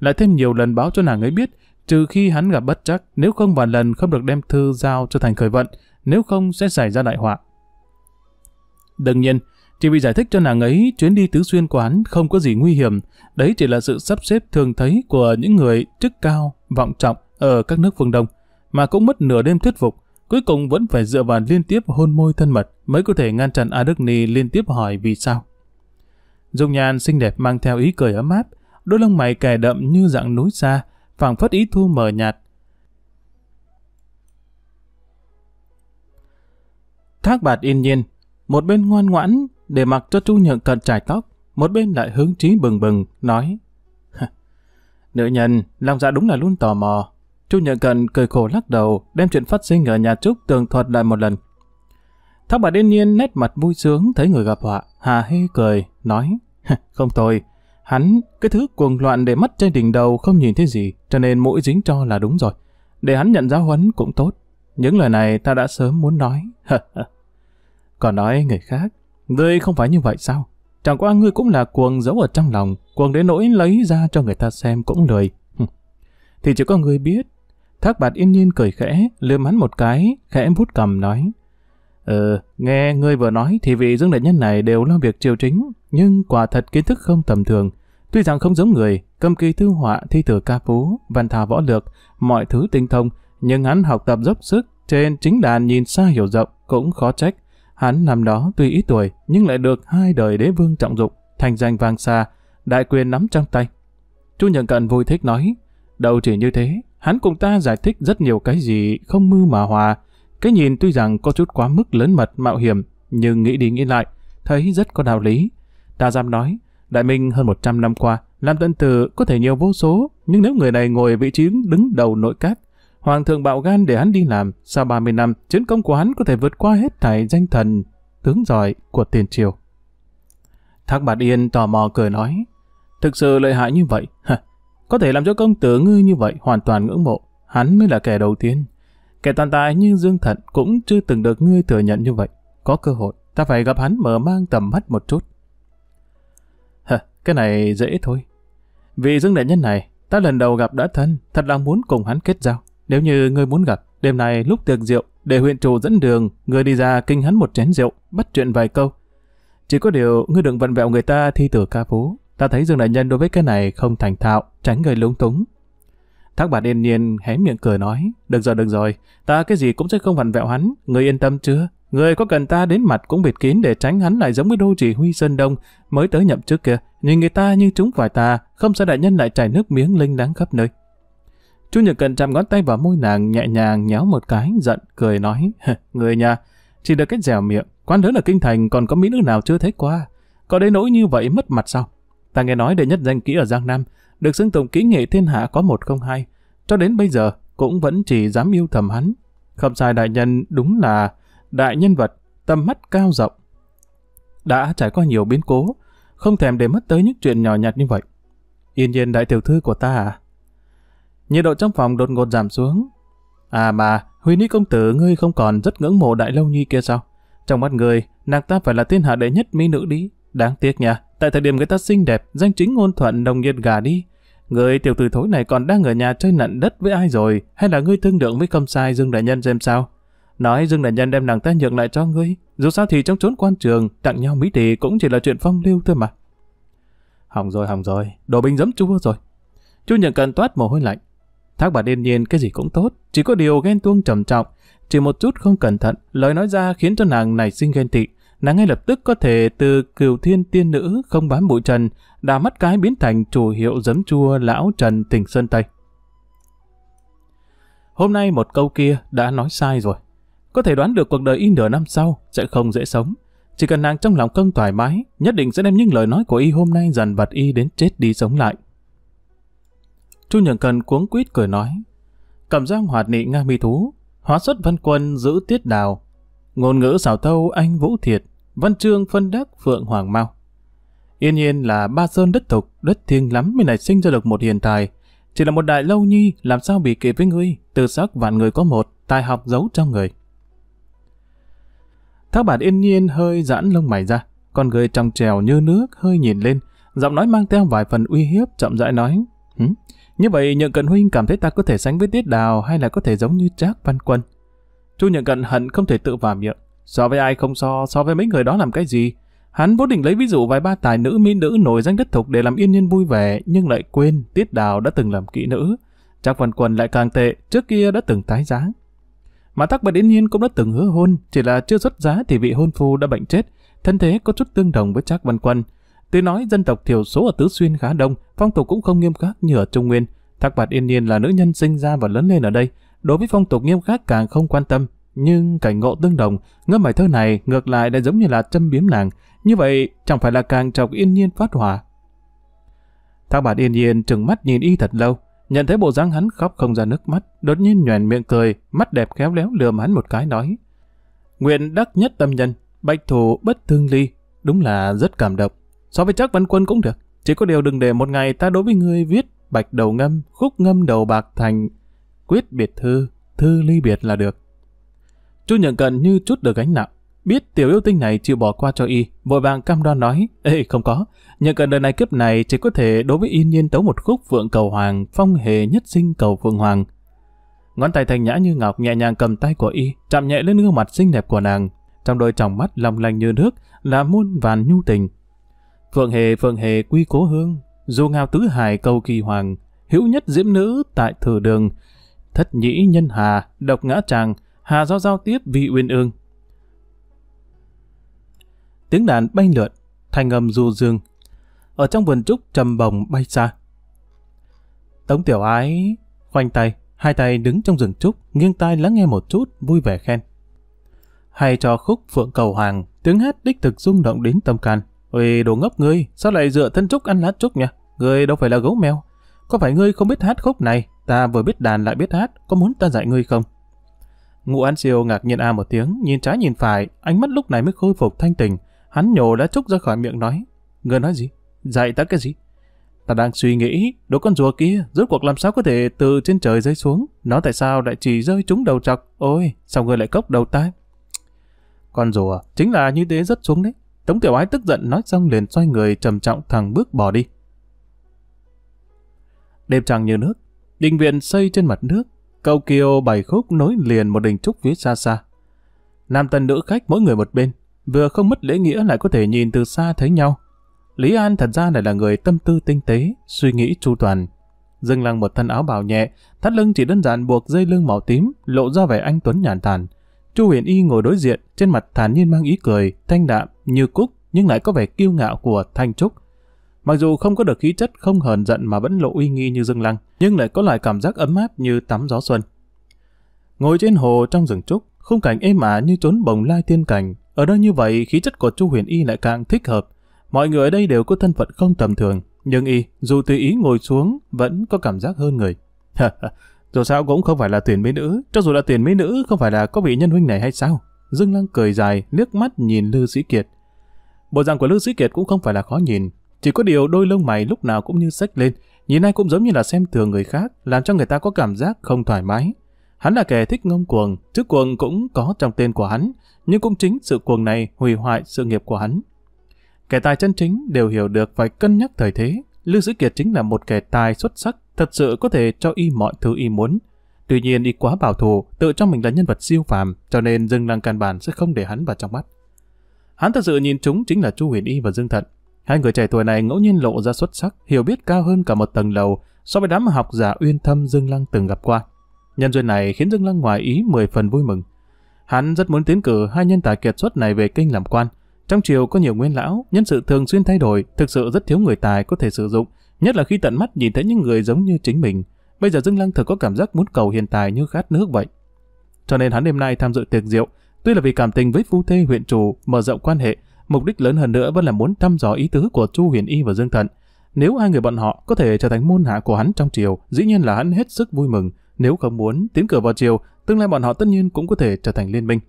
Lại thêm nhiều lần báo cho nàng ấy biết, trừ khi hắn gặp bất chắc, nếu không vài lần không được đem thư giao cho thành khởi vận, nếu không sẽ xảy ra đại họa. Đương nhiên, chỉ vì giải thích cho nàng ấy chuyến đi tứ xuyên quán không có gì nguy hiểm, đấy chỉ là sự sắp xếp thường thấy của những người chức cao, vọng trọng ở các nước phương Đông, mà cũng mất nửa đêm thuyết phục, cuối cùng vẫn phải dựa vào liên tiếp hôn môi thân mật mới có thể ngăn chặn A Đức Ni liên tiếp hỏi vì sao. Dung nhan xinh đẹp mang theo ý cười ấm áp, đôi lông mày kẻ đậm như dạng núi xa, phảng phất ý thu mờ nhạt. Thác bạt yên nhiên, một bên ngoan ngoãn, để mặc cho chu nhượng cận trải tóc, một bên lại hứng trí bừng bừng, nói. Nữ nhân, lòng dạ đúng là luôn tò mò. chu nhượng cận cười khổ lắc đầu, đem chuyện phát sinh ở nhà Trúc tường thuật lại một lần. Thác bà điên nhiên nét mặt vui sướng thấy người gặp họa, hà hê cười, nói. Không thôi, hắn, cái thứ cuồng loạn để mắt trên đỉnh đầu không nhìn thấy gì, cho nên mũi dính cho là đúng rồi. Để hắn nhận giáo huấn cũng tốt. Những lời này ta đã sớm muốn nói. Còn nói người khác, ngươi không phải như vậy sao? Chẳng qua ngươi cũng là cuồng giấu ở trong lòng, cuồng đến nỗi lấy ra cho người ta xem cũng lười. Thì chỉ có ngươi biết. Thác bạt yên nhiên cười khẽ, lườm hắn một cái, khẽ vút cầm nói. Ờ, nghe ngươi vừa nói thì vị dương đại nhân này đều lo việc triều chính, nhưng quả thật kiến thức không tầm thường. Tuy rằng không giống người, cầm kỳ thư họa, thi tử ca phú, văn thà võ lược, mọi thứ tinh thông, nhưng hắn học tập dốc sức, trên chính đàn nhìn xa hiểu rộng cũng khó trách. Hắn năm đó tuy ít tuổi nhưng lại được hai đời đế vương trọng dụng, thành danh vang xa, đại quyền nắm trong tay. Chu nhận Cận vui thích nói, đầu chỉ như thế, hắn cùng ta giải thích rất nhiều cái gì không mưu mà hòa. Cái nhìn tuy rằng có chút quá mức lớn mật mạo hiểm, nhưng nghĩ đi nghĩ lại, thấy rất có đạo lý. Ta dám nói, Đại Minh hơn 100 năm qua, làm tận tử có thể nhiều vô số, nhưng nếu người này ngồi vị trí đứng đầu nội các, Hoàng thượng bạo gan để hắn đi làm, sau 30 năm, chiến công của hắn có thể vượt qua hết thảy danh thần, tướng giỏi của tiền triều. Thác Bạt Yên tò mò cười nói, thực sự lợi hại như vậy, ha, có thể làm cho công tử ngươi như vậy hoàn toàn ngưỡng mộ, hắn mới là kẻ đầu tiên. Kẻ tàn tài như Dương Thận cũng chưa từng được ngươi thừa nhận như vậy, có cơ hội, ta phải gặp hắn mở mang tầm mắt một chút. Ha, cái này dễ thôi. Vì Dương Đại Nhân này, ta lần đầu gặp đã thân, thật là muốn cùng hắn kết giao. Nếu như ngươi muốn gặp, đêm nay lúc tiệc rượu, để huyện chủ dẫn đường, ngươi đi ra kinh hắn một chén rượu, bắt chuyện vài câu. Chỉ có điều, ngươi đừng vặn vẹo người ta thi tử ca phú. Ta thấy Dương Đại Nhân đối với cái này không thành thạo, tránh người lúng túng. Thác bà yên nhiên hé miệng cười nói, được rồi được rồi, ta cái gì cũng sẽ không vặn vẹo hắn, người yên tâm chưa? Người có cần ta đến mặt cũng bịt kín để tránh hắn lại giống với đô chỉ huy Sơn Đông mới tới nhậm trước kia. Nhìn người ta như chúng phải ta, không sao đại nhân lại chảy nước miếng linh đáng khắp nơi. Chú Nhật Cận chạm ngón tay vào môi nàng nhẹ nhàng nhéo một cái, giận, cười nói, người nhà, chỉ được cách dẻo miệng, quan lớn ở Kinh Thành còn có mỹ nữ nào chưa thấy qua, có đến nỗi như vậy mất mặt sao? Ta nghe nói đệ nhất danh kỹ ở Giang Nam, được xưng tụng kỹ nghệ thiên hạ có một không hai, cho đến bây giờ cũng vẫn chỉ dám yêu thầm hắn. Không sai đại nhân đúng là đại nhân vật, tầm mắt cao rộng. Đã trải qua nhiều biến cố, không thèm để mất tới những chuyện nhỏ nhặt như vậy. Yên nhiên đại tiểu thư của ta à, nhiệt độ trong phòng đột ngột giảm xuống. À mà, Huy Ni công tử ngươi không còn rất ngưỡng mộ đại lâu nhi kia sao? Trong mắt người, nàng ta phải là thiên hạ đệ nhất mỹ nữ đi. Đáng tiếc nha, tại thời điểm người ta xinh đẹp, danh chính ngôn thuận đồng nhiệt gà đi. Người tiểu tử thối này còn đang ở nhà chơi nặn đất với ai rồi, hay là ngươi thương lượng với công sai Dương Đại Nhân xem sao? Nói Dương Đại Nhân đem nàng ta nhượng lại cho ngươi, dù sao thì trong chốn quan trường, tặng nhau mỹ tỷ cũng chỉ là chuyện phong lưu thôi mà. Hỏng rồi, hỏng rồi, đồ binh dấm chua rồi. Chu nhận cần toát mồ hôi lạnh, Thác bà điên nhiên cái gì cũng tốt, chỉ có điều ghen tuông trầm trọng. Chỉ một chút không cẩn thận, lời nói ra khiến cho nàng nảy sinh ghen tị. Nàng ngay lập tức có thể từ cửu thiên tiên nữ không bám bụi trần, đã mất cái biến thành chủ hiệu giấm chua lão trần tỉnh Sơn Tây. Hôm nay một câu kia đã nói sai rồi. Có thể đoán được cuộc đời y nửa năm sau sẽ không dễ sống. Chỉ cần nàng trong lòng cân thoải mái, nhất định sẽ đem những lời nói của y hôm nay dằn vặt y đến chết đi sống lại. Chu Nhường Cần cuống quýt cười nói. Cầm giang hoạt nị Nga mi thú, hóa xuất văn quân giữ tiết đào. Ngôn ngữ xảo thâu anh vũ thiệt, văn chương phân đắc phượng hoàng mau. Yên nhiên là ba sơn đất tục đất thiêng lắm mới nảy sinh ra được một hiền tài. Chỉ là một đại lâu nhi, làm sao bị kịp với ngươi, từ sắc vạn người có một, tài học giấu trong người. Thác bản yên nhiên hơi giãn lông mày ra, con người trong trèo như nước hơi nhìn lên, giọng nói mang theo vài phần uy hiếp chậm rãi nói. Hứng? Như vậy Nhượng Cận Huynh cảm thấy ta có thể sánh với Tiết Đào hay là có thể giống như Trác Văn Quân. Chu Nhượng Cận hận không thể tự vào miệng. So với ai không so, so với mấy người đó làm cái gì? Hắn vô định lấy ví dụ vài ba tài nữ mỹ nữ nổi danh đất thục để làm yên nhiên vui vẻ, nhưng lại quên Tiết Đào đã từng làm kỹ nữ. Trác Văn Quân lại càng tệ, trước kia đã từng tái giá. Mà Tắc Bạch Yên Nhiên cũng đã từng hứa hôn, chỉ là chưa xuất giá thì vị hôn phu đã bệnh chết, thân thế có chút tương đồng với Trác Văn Quân Tuy nói dân tộc thiểu số ở Tứ Xuyên khá đông, phong tục cũng không nghiêm khắc như ở Trung Nguyên. thạc Bạt yên nhiên là nữ nhân sinh ra và lớn lên ở đây, đối với phong tục nghiêm khắc càng không quan tâm. Nhưng cảnh ngộ tương đồng, ngâm bài thơ này ngược lại lại giống như là châm biếm nàng, như vậy chẳng phải là càng chọc yên nhiên phát hỏa. thạc Bạt yên nhiên trừng mắt nhìn y thật lâu, nhận thấy bộ dáng hắn khóc không ra nước mắt, đột nhiên nhoẻn miệng cười, mắt đẹp khéo léo lườm hắn một cái nói. Nguyện đắc nhất tâm nhân, bạch thủ bất thương ly, đúng là rất cảm động. So với chắc văn quân cũng được. Chỉ có điều đừng để một ngày ta đối với ngươi viết bạch đầu ngâm, khúc ngâm đầu bạc thành, quyết biệt thư, thư ly biệt là được. Chu nhận cận như chút được gánh nặng. Biết tiểu yêu tinh này chịu bỏ qua cho y, vội vàng cam đoan nói, Ê không có, nhận cận đời này kiếp này chỉ có thể đối với y nhiên tấu một khúc phượng cầu hoàng, phong hề nhất sinh cầu phượng hoàng. Ngón tay thành nhã như ngọc nhẹ nhàng cầm tay của y, chạm nhẹ lên gương mặt xinh đẹp của nàng, trong đôi tròng mắt lòng lành như nước là muôn vàn nhu tình Phượng hề phượng hề quy cố hương, dù ngao tứ hải cầu kỳ hoàng, hữu nhất diễm nữ tại thừa đường, thất nhĩ nhân hà, độc ngã tràng, hà do giao tiếp vị uyên ương. Tiếng đàn bay lượn, thành âm du dương. Ở trong vườn trúc trầm bồng bay xa. Tống tiểu ái khoanh tay, hai tay đứng trong rừng trúc, nghiêng tai lắng nghe một chút, vui vẻ khen. Hay cho khúc phượng cầu hoàng, tiếng hát đích thực rung động đến tâm can. Ôi đồ ngốc ngươi, sao lại dựa thân trúc ăn lá trúc nha Ngươi đâu phải là gấu mèo. Có phải ngươi không biết hát khúc này? Ta vừa biết đàn lại biết hát, có muốn ta dạy ngươi không? Ngụ An Siêu ngạc nhiên a một tiếng, nhìn trái nhìn phải, ánh mắt lúc này mới khôi phục thanh tình. Hắn nhổ lá trúc ra khỏi miệng nói. Ngươi nói gì? Dạy ta cái gì? Ta đang suy nghĩ, đồ con rùa kia, rốt cuộc làm sao có thể từ trên trời rơi xuống? Nó tại sao lại chỉ rơi trúng đầu chọc? Ôi, sao ngươi lại cốc đầu tai? Con rùa, chính là như thế rất xuống đấy. Tống Tiểu Ái tức giận nói xong liền xoay người trầm trọng thẳng bước bỏ đi. Đêm trăng như nước, đình viện xây trên mặt nước, cầu kiều bảy khúc nối liền một đình trúc phía xa xa. Nam tân nữ khách mỗi người một bên, vừa không mất lễ nghĩa lại có thể nhìn từ xa thấy nhau. Lý An thật ra lại là người tâm tư tinh tế, suy nghĩ chu toàn. dừng Lăng một thân áo bào nhẹ, thắt lưng chỉ đơn giản buộc dây lưng màu tím, lộ ra vẻ anh tuấn nhàn tản. Chu Huyền Y ngồi đối diện, trên mặt thản nhiên mang ý cười, thanh đạm, như cúc, nhưng lại có vẻ kiêu ngạo của Thanh Trúc. Mặc dù không có được khí chất không hờn giận mà vẫn lộ uy nghi như Dương Lăng, nhưng lại có loại cảm giác ấm áp như tắm gió xuân. Ngồi trên hồ trong rừng trúc, khung cảnh êm ả như trốn bồng lai tiên cảnh. Ở đây như vậy, khí chất của Chu Huyền Y lại càng thích hợp. Mọi người ở đây đều có thân phận không tầm thường, nhưng Y, dù tùy ý ngồi xuống, vẫn có cảm giác hơn người. Dù sao cũng không phải là tuyển mỹ nữ, cho dù là tuyển mỹ nữ không phải là có vị nhân huynh này hay sao? Dương Lăng cười dài, nước mắt nhìn Lư Sĩ Kiệt. Bộ dạng của Lư Sĩ Kiệt cũng không phải là khó nhìn, chỉ có điều đôi lông mày lúc nào cũng như sách lên, nhìn ai cũng giống như là xem thường người khác, làm cho người ta có cảm giác không thoải mái. Hắn là kẻ thích ngông cuồng, trước cuồng cũng có trong tên của hắn, nhưng cũng chính sự cuồng này hủy hoại sự nghiệp của hắn. Kẻ tài chân chính đều hiểu được phải cân nhắc thời thế, Lưu Sứ Kiệt chính là một kẻ tài xuất sắc, thật sự có thể cho y mọi thứ y muốn. Tuy nhiên y quá bảo thủ, tự cho mình là nhân vật siêu phàm, cho nên Dương Lăng căn bản sẽ không để hắn vào trong mắt. Hắn thật sự nhìn chúng chính là Chu Huyền Y và Dương Thận. Hai người trẻ tuổi này ngẫu nhiên lộ ra xuất sắc, hiểu biết cao hơn cả một tầng lầu so với đám học giả uyên thâm Dương Lăng từng gặp qua. Nhân duyên này khiến Dương Lăng ngoài ý mười phần vui mừng. Hắn rất muốn tiến cử hai nhân tài kiệt xuất này về kinh làm quan, trong triều có nhiều nguyên lão, nhân sự thường xuyên thay đổi, thực sự rất thiếu người tài có thể sử dụng, nhất là khi tận mắt nhìn thấy những người giống như chính mình. Bây giờ Dương Lăng thật có cảm giác muốn cầu hiện tài như khát nước vậy. Cho nên hắn đêm nay tham dự tiệc rượu, tuy là vì cảm tình với phu thê huyện chủ, mở rộng quan hệ, mục đích lớn hơn nữa vẫn là muốn thăm dò ý tứ của Chu Huyền Y và Dương Thận. Nếu hai người bọn họ có thể trở thành môn hạ của hắn trong triều, dĩ nhiên là hắn hết sức vui mừng, nếu không muốn tiến cửa vào triều, tương lai bọn họ tất nhiên cũng có thể trở thành liên minh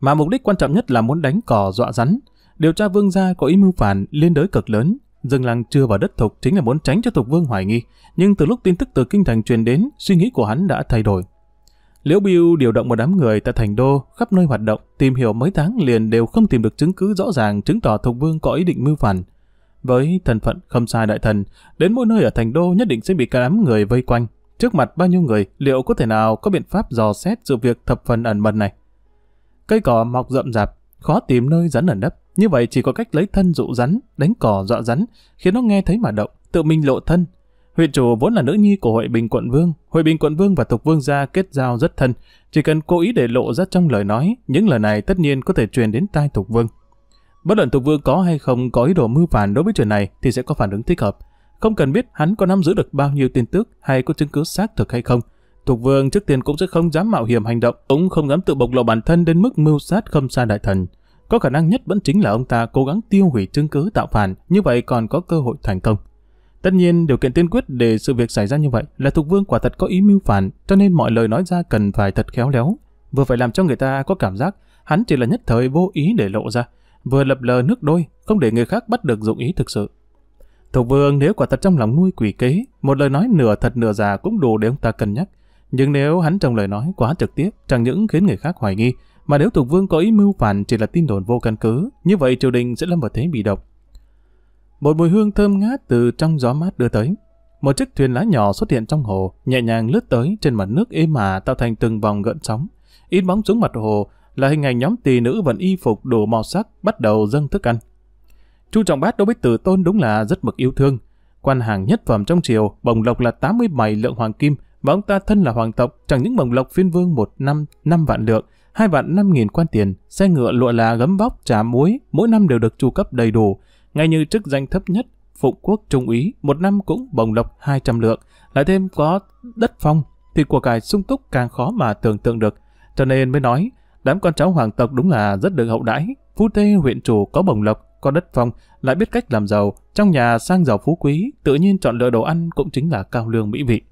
mà mục đích quan trọng nhất là muốn đánh cò dọa rắn. Điều tra vương gia có ý mưu phản liên đới cực lớn, dừng Lăng chưa vào đất Thục chính là muốn tránh cho Thục Vương hoài nghi, nhưng từ lúc tin tức từ kinh thành truyền đến, suy nghĩ của hắn đã thay đổi. Liễu Biêu điều động một đám người tại thành đô, khắp nơi hoạt động, tìm hiểu mấy tháng liền đều không tìm được chứng cứ rõ ràng chứng tỏ Thục Vương có ý định mưu phản. Với thân phận không sai đại thần, đến mỗi nơi ở thành đô nhất định sẽ bị cả đám người vây quanh. Trước mặt bao nhiêu người, liệu có thể nào có biện pháp dò xét sự việc thập phần ẩn mật này? Cây cỏ mọc rậm rạp, khó tìm nơi rắn ẩn nấp. Như vậy chỉ có cách lấy thân dụ rắn, đánh cỏ dọa rắn, khiến nó nghe thấy mà động, tự mình lộ thân. Huyện chủ vốn là nữ nhi của Hội Bình Quận Vương, Hội Bình Quận Vương và Thục Vương gia kết giao rất thân, chỉ cần cố ý để lộ ra trong lời nói, những lời này tất nhiên có thể truyền đến tai Thục Vương. Bất luận Thục Vương có hay không có ý đồ mưu phản đối với chuyện này thì sẽ có phản ứng thích hợp. Không cần biết hắn có nắm giữ được bao nhiêu tin tức hay có chứng cứ xác thực hay không, Thục Vương trước tiên cũng sẽ không dám mạo hiểm hành động, cũng không dám tự bộc lộ bản thân đến mức mưu sát không xa đại thần. Có khả năng nhất vẫn chính là ông ta cố gắng tiêu hủy chứng cứ tạo phản, như vậy còn có cơ hội thành công. Tất nhiên, điều kiện tiên quyết để sự việc xảy ra như vậy là Thục Vương quả thật có ý mưu phản, cho nên mọi lời nói ra cần phải thật khéo léo, vừa phải làm cho người ta có cảm giác hắn chỉ là nhất thời vô ý để lộ ra, vừa lập lờ nước đôi, không để người khác bắt được dụng ý thực sự. Thục Vương nếu quả thật trong lòng nuôi quỷ kế, một lời nói nửa thật nửa giả cũng đủ để ông ta cân nhắc, nhưng nếu hắn trong lời nói quá trực tiếp, chẳng những khiến người khác hoài nghi, mà nếu Tục Vương có ý mưu phản chỉ là tin đồn vô căn cứ, như vậy triều đình sẽ lâm vào thế bị độc Một mùi hương thơm ngát từ trong gió mát đưa tới. Một chiếc thuyền lá nhỏ xuất hiện trong hồ, nhẹ nhàng lướt tới trên mặt nước êm mà tạo thành từng vòng gợn sóng. Ít bóng xuống mặt hồ là hình ảnh nhóm tỳ nữ vẫn y phục đủ màu sắc bắt đầu dâng thức ăn. Chu Trọng Bát đối với Tử Tôn đúng là rất mực yêu thương. Quan hàng nhất phẩm trong triều, bồng lộc là 87 lượng hoàng kim, và ông ta thân là hoàng tộc, chẳng những bồng lộc phiên vương một năm năm vạn lượng, hai vạn năm nghìn quan tiền, xe ngựa lụa là gấm vóc trà muối, mỗi năm đều được chu cấp đầy đủ, ngay như chức danh thấp nhất phụng quốc trung úy, một năm cũng bồng lộc 200 lượng, lại thêm có đất phong thì của cải sung túc càng khó mà tưởng tượng được. Cho nên mới nói, đám con cháu hoàng tộc đúng là rất được hậu đãi, phú tê huyện chủ có bồng lộc, có đất phong, lại biết cách làm giàu, trong nhà sang giàu phú quý, tự nhiên chọn lựa đồ ăn cũng chính là cao lương mỹ vị.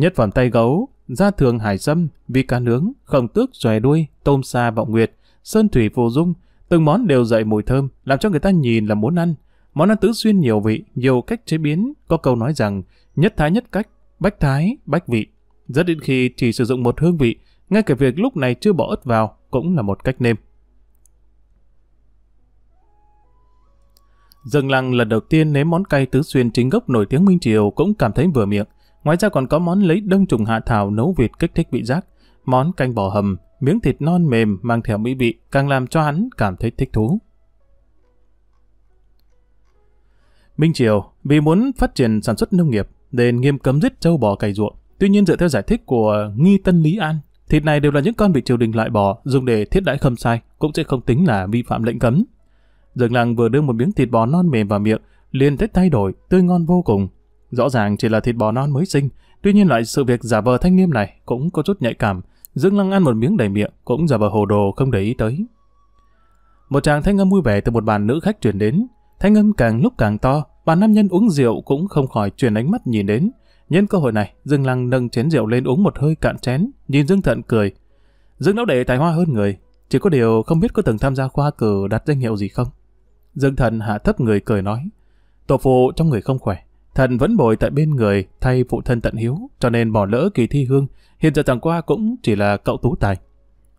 Nhất phẩm tay gấu, da thường hải sâm, vi cá nướng, khổng tước xòe đuôi, tôm sa vọng nguyệt, sơn thủy phù dung, từng món đều dậy mùi thơm, làm cho người ta nhìn là muốn ăn. Món ăn tứ xuyên nhiều vị, nhiều cách chế biến, có câu nói rằng nhất thái nhất cách, bách thái, bách vị. Rất ít khi chỉ sử dụng một hương vị, ngay cả việc lúc này chưa bỏ ớt vào cũng là một cách nêm. dừng Lăng lần đầu tiên nếm món cay tứ xuyên chính gốc nổi tiếng Minh Triều cũng cảm thấy vừa miệng. Ngoài ra còn có món lấy đông trùng hạ thảo nấu vịt kích thích vị giác, món canh bò hầm, miếng thịt non mềm mang theo mỹ vị càng làm cho hắn cảm thấy thích thú. Minh Triều vì muốn phát triển sản xuất nông nghiệp nên nghiêm cấm giết châu bò cày ruộng. Tuy nhiên dựa theo giải thích của Nghi Tân Lý An, thịt này đều là những con bị triều đình loại bỏ dùng để thiết đãi khâm sai, cũng sẽ không tính là vi phạm lệnh cấm. Dường làng vừa đưa một miếng thịt bò non mềm vào miệng, liền thấy thay đổi, tươi ngon vô cùng, Rõ ràng chỉ là thịt bò non mới sinh, tuy nhiên lại sự việc giả vờ thanh niêm này cũng có chút nhạy cảm. Dương Lăng ăn một miếng đầy miệng, cũng giả vờ hồ đồ không để ý tới. Một chàng thanh âm vui vẻ từ một bàn nữ khách truyền đến, thanh âm càng lúc càng to, bà nam nhân uống rượu cũng không khỏi chuyển ánh mắt nhìn đến. Nhân cơ hội này, Dương Lăng nâng chén rượu lên uống một hơi cạn chén, nhìn Dương Thận cười. Dương lão đệ tài hoa hơn người, chỉ có điều không biết có từng tham gia khoa cử đặt danh hiệu gì không. Dương Thận hạ thấp người cười nói, tổ phụ trong người không khỏe, Thần vẫn bồi tại bên người thay phụ thân tận hiếu, cho nên bỏ lỡ kỳ thi hương, hiện giờ chẳng qua cũng chỉ là cậu tú tài.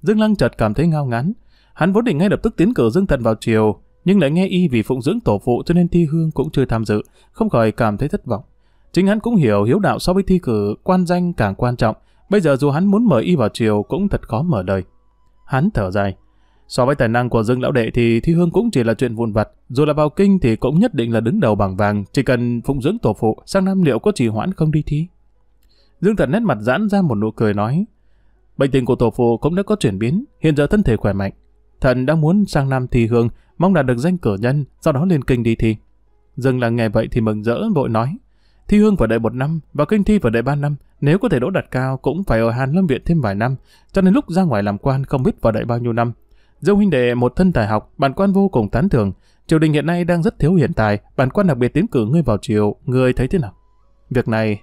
Dương Lăng chợt cảm thấy ngao ngán, hắn vốn định ngay lập tức tiến cử Dương Thần vào triều, nhưng lại nghe y vì phụng dưỡng tổ phụ cho nên thi hương cũng chưa tham dự, không khỏi cảm thấy thất vọng. Chính hắn cũng hiểu hiếu đạo so với thi cử quan danh càng quan trọng, bây giờ dù hắn muốn mời y vào triều cũng thật khó mở lời. Hắn thở dài, So với tài năng của Dương Lão Đệ thì Thi Hương cũng chỉ là chuyện vụn vặt, dù là vào kinh thì cũng nhất định là đứng đầu bảng vàng, chỉ cần phụng dưỡng tổ phụ, sang năm liệu có trì hoãn không đi thi. Dương thần nét mặt giãn ra một nụ cười nói, bệnh tình của tổ phụ cũng đã có chuyển biến, hiện giờ thân thể khỏe mạnh. Thần đang muốn sang Nam thi hương, mong đạt được danh cử nhân, sau đó lên kinh đi thi. Dương là nghe vậy thì mừng rỡ vội nói, thi hương phải đợi một năm, vào kinh thi phải đợi ba năm, nếu có thể đỗ đạt cao cũng phải ở Hàn Lâm Viện thêm vài năm, cho nên lúc ra ngoài làm quan không biết vào đợi bao nhiêu năm, Dâu huynh đệ một thân tài học, bản quan vô cùng tán thưởng. Triều đình hiện nay đang rất thiếu hiện tài, bản quan đặc biệt tiến cử ngươi vào triều, ngươi thấy thế nào? Việc này,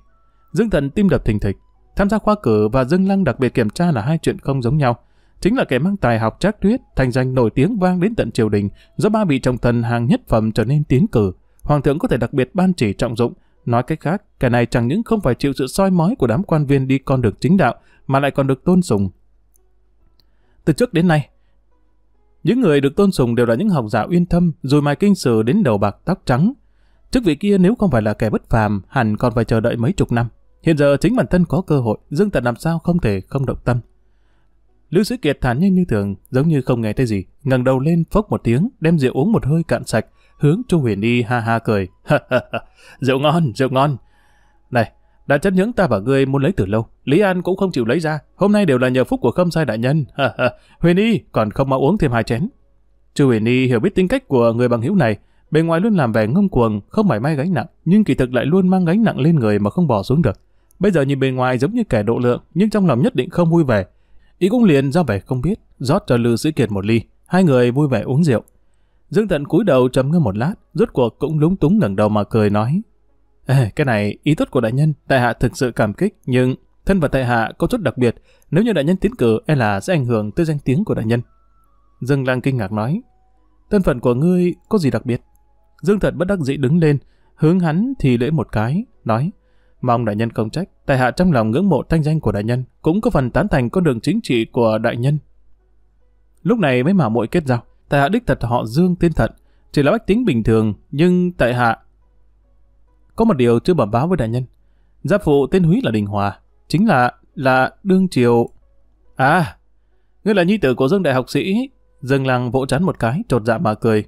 Dương Thần tim đập thình thịch. Tham gia khoa cử và Dương Lăng đặc biệt kiểm tra là hai chuyện không giống nhau. Chính là kẻ mang tài học trác tuyết, thành danh nổi tiếng vang đến tận triều đình, do ba vị trọng thần hàng nhất phẩm trở nên tiến cử. Hoàng thượng có thể đặc biệt ban chỉ trọng dụng. Nói cách khác, kẻ này chẳng những không phải chịu sự soi mói của đám quan viên đi con được chính đạo, mà lại còn được tôn sùng. Từ trước đến nay, những người được tôn sùng đều là những học giả uyên thâm, rồi mài kinh sử đến đầu bạc tóc trắng. Chức vị kia nếu không phải là kẻ bất phàm, hẳn còn phải chờ đợi mấy chục năm. Hiện giờ chính bản thân có cơ hội, Dương Tần làm sao không thể không động tâm. Lưu Sĩ Kiệt thản nhiên như thường, giống như không nghe thấy gì, ngẩng đầu lên phốc một tiếng, đem rượu uống một hơi cạn sạch, hướng Chu Huyền đi ha ha cười. rượu ngon, rượu ngon. Này, đã chất những ta và ngươi muốn lấy từ lâu, Lý An cũng không chịu lấy ra. Hôm nay đều là nhờ phúc của khâm sai đại nhân. Huyền Y còn không mau uống thêm hai chén. Chu Huyền Y hiểu biết tính cách của người bằng hữu này. Bề ngoài luôn làm vẻ ngông cuồng, không mảy may gánh nặng, nhưng kỳ thực lại luôn mang gánh nặng lên người mà không bỏ xuống được. Bây giờ nhìn bề ngoài giống như kẻ độ lượng, nhưng trong lòng nhất định không vui vẻ. Y cũng liền ra vẻ không biết, rót cho Lư Sĩ Kiệt một ly. Hai người vui vẻ uống rượu. Dương Tận cúi đầu trầm ngâm một lát, rốt cuộc cũng lúng túng ngẩng đầu mà cười nói: cái này ý tốt của đại nhân, tại hạ thực sự cảm kích, nhưng thân phận tại hạ có chút đặc biệt, nếu như đại nhân tiến cử e là sẽ ảnh hưởng tới danh tiếng của đại nhân. Dương Lang kinh ngạc nói, thân phận của ngươi có gì đặc biệt? Dương Thật bất đắc dĩ đứng lên, hướng hắn thì lễ một cái, nói, mong đại nhân công trách, tại hạ trong lòng ngưỡng mộ thanh danh của đại nhân, cũng có phần tán thành con đường chính trị của đại nhân. Lúc này mới mà muội kết giao, tại hạ đích thật họ Dương tên thật, chỉ là bách tính bình thường, nhưng tại hạ có một điều chưa bẩm báo với đại nhân. Gia phụ tên Húy là Đình Hòa. Chính là, là Đương Triều. À, ngươi là nhi tử của Dương Đại học sĩ. Dương Lăng vỗ chán một cái, trột dạ mà cười.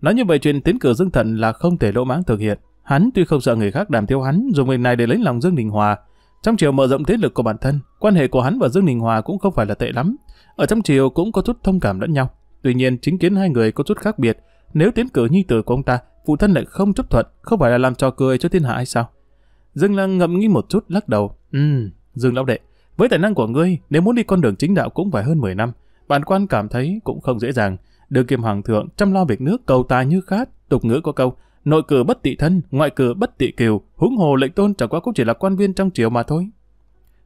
Nói như vậy chuyện tiến cử Dương Thận là không thể lỗ mãng thực hiện. Hắn tuy không sợ người khác đàm tiêu hắn, dùng người này để lấy lòng Dương Đình Hòa. Trong chiều mở rộng thế lực của bản thân, quan hệ của hắn và Dương Đình Hòa cũng không phải là tệ lắm. Ở trong chiều cũng có chút thông cảm lẫn nhau. Tuy nhiên, chính kiến hai người có chút khác biệt. Nếu tiến cử nhi tử của ông ta, phụ thân lại không chấp thuận, không phải là làm trò cười cho thiên hạ hay sao? Dương Lăng ngậm nghĩ một chút lắc đầu, "Ừm, Dương lão đệ, với tài năng của ngươi, nếu muốn đi con đường chính đạo cũng phải hơn 10 năm, bản quan cảm thấy cũng không dễ dàng. Được kiềm hoàng thượng chăm lo việc nước cầu tài như khát, tục ngữ có câu, nội cử bất tị thân, ngoại cử bất tị kiều, huống hồ lệnh tôn chẳng qua cũng chỉ là quan viên trong triều mà thôi."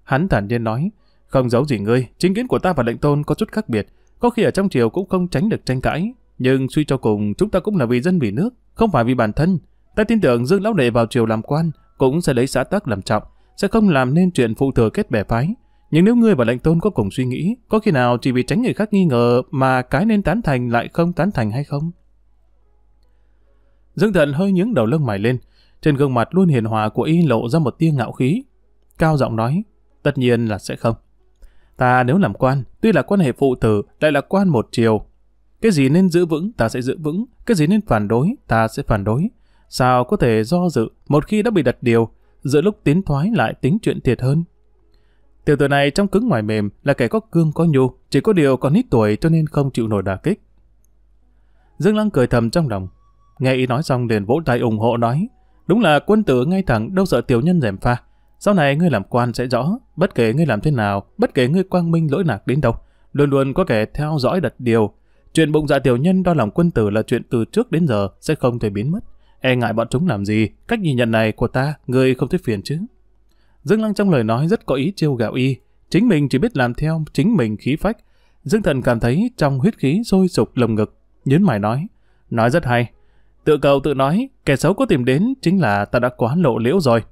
Hắn thản nhiên nói, "Không giấu gì ngươi, chính kiến của ta và lệnh tôn có chút khác biệt, có khi ở trong triều cũng không tránh được tranh cãi, nhưng suy cho cùng, chúng ta cũng là vì dân vì nước, không phải vì bản thân. Ta tin tưởng Dương Lão Đệ vào triều làm quan, cũng sẽ lấy xã tắc làm trọng, sẽ không làm nên chuyện phụ thừa kết bè phái. Nhưng nếu ngươi và lệnh tôn có cùng suy nghĩ, có khi nào chỉ vì tránh người khác nghi ngờ mà cái nên tán thành lại không tán thành hay không? Dương Thận hơi nhướng đầu lông mày lên, trên gương mặt luôn hiền hòa của y lộ ra một tia ngạo khí. Cao giọng nói, tất nhiên là sẽ không. Ta nếu làm quan, tuy là quan hệ phụ tử, lại là quan một chiều, cái gì nên giữ vững, ta sẽ giữ vững. Cái gì nên phản đối, ta sẽ phản đối. Sao có thể do dự một khi đã bị đặt điều, giữa lúc tiến thoái lại tính chuyện thiệt hơn. Tiểu tử này trong cứng ngoài mềm là kẻ có cương có nhu, chỉ có điều còn ít tuổi cho nên không chịu nổi đả kích. Dương Lăng cười thầm trong lòng. Nghe ý nói xong liền vỗ tay ủng hộ nói. Đúng là quân tử ngay thẳng đâu sợ tiểu nhân rèm pha. Sau này ngươi làm quan sẽ rõ, bất kể ngươi làm thế nào, bất kể ngươi quang minh lỗi lạc đến đâu, luôn luôn có kẻ theo dõi đặt điều, Chuyện bụng dạ tiểu nhân đo lòng quân tử là chuyện từ trước đến giờ sẽ không thể biến mất. E ngại bọn chúng làm gì, cách nhìn nhận này của ta, người không thích phiền chứ. Dương Lăng trong lời nói rất có ý trêu gạo y, chính mình chỉ biết làm theo chính mình khí phách. Dương Thần cảm thấy trong huyết khí sôi sục lồng ngực, nhớn mày nói. Nói rất hay, tự cầu tự nói, kẻ xấu có tìm đến chính là ta đã quá lộ liễu rồi.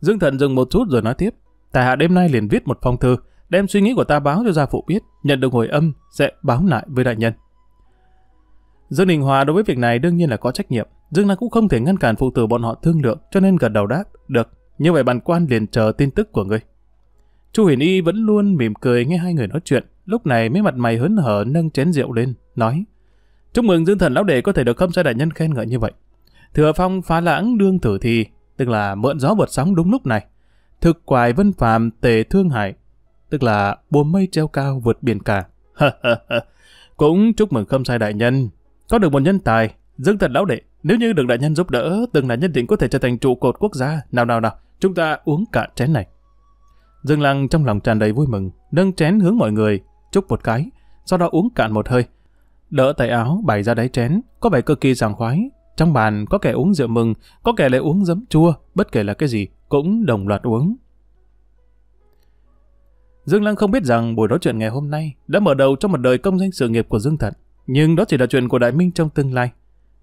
Dương Thần dừng một chút rồi nói tiếp, tài hạ đêm nay liền viết một phong thư, đem suy nghĩ của ta báo cho gia phụ biết, nhận được hồi âm sẽ báo lại với đại nhân. Dương Đình Hòa đối với việc này đương nhiên là có trách nhiệm, Dương Lan cũng không thể ngăn cản phụ tử bọn họ thương lượng cho nên gật đầu đáp, được, như vậy bản quan liền chờ tin tức của ngươi. Chu Huyền Y vẫn luôn mỉm cười nghe hai người nói chuyện, lúc này mới mặt mày hớn hở nâng chén rượu lên, nói: "Chúc mừng Dương Thần lão đệ có thể được không sai đại nhân khen ngợi như vậy." Thừa Phong phá lãng đương thử thì, tức là mượn gió vượt sóng đúng lúc này. Thực quài vân phàm tề thương hải, tức là buồm mây treo cao vượt biển cả. Cũng chúc mừng Khâm Sai Đại Nhân, có được một nhân tài, dương thật lão đệ, nếu như được đại nhân giúp đỡ, từng là nhân định có thể trở thành trụ cột quốc gia. Nào nào nào, chúng ta uống cả chén này. Dương Lăng trong lòng tràn đầy vui mừng, nâng chén hướng mọi người, chúc một cái, sau đó uống cạn một hơi. Đỡ tay áo bày ra đáy chén, có vẻ cực kỳ sảng khoái. Trong bàn có kẻ uống rượu mừng, có kẻ lại uống giấm chua, bất kể là cái gì, cũng đồng loạt uống. Dương Lăng không biết rằng buổi nói chuyện ngày hôm nay đã mở đầu cho một đời công danh sự nghiệp của Dương Thận, nhưng đó chỉ là chuyện của Đại Minh trong tương lai.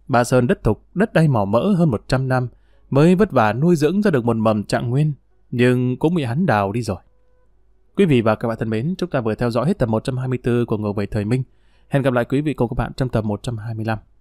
Bà Sơn đất thục, đất đai mỏ mỡ hơn 100 năm, mới vất vả nuôi dưỡng ra được một mầm trạng nguyên, nhưng cũng bị hắn đào đi rồi. Quý vị và các bạn thân mến, chúng ta vừa theo dõi hết tập 124 của Ngồi về Thời Minh. Hẹn gặp lại quý vị cùng các bạn trong tập 125.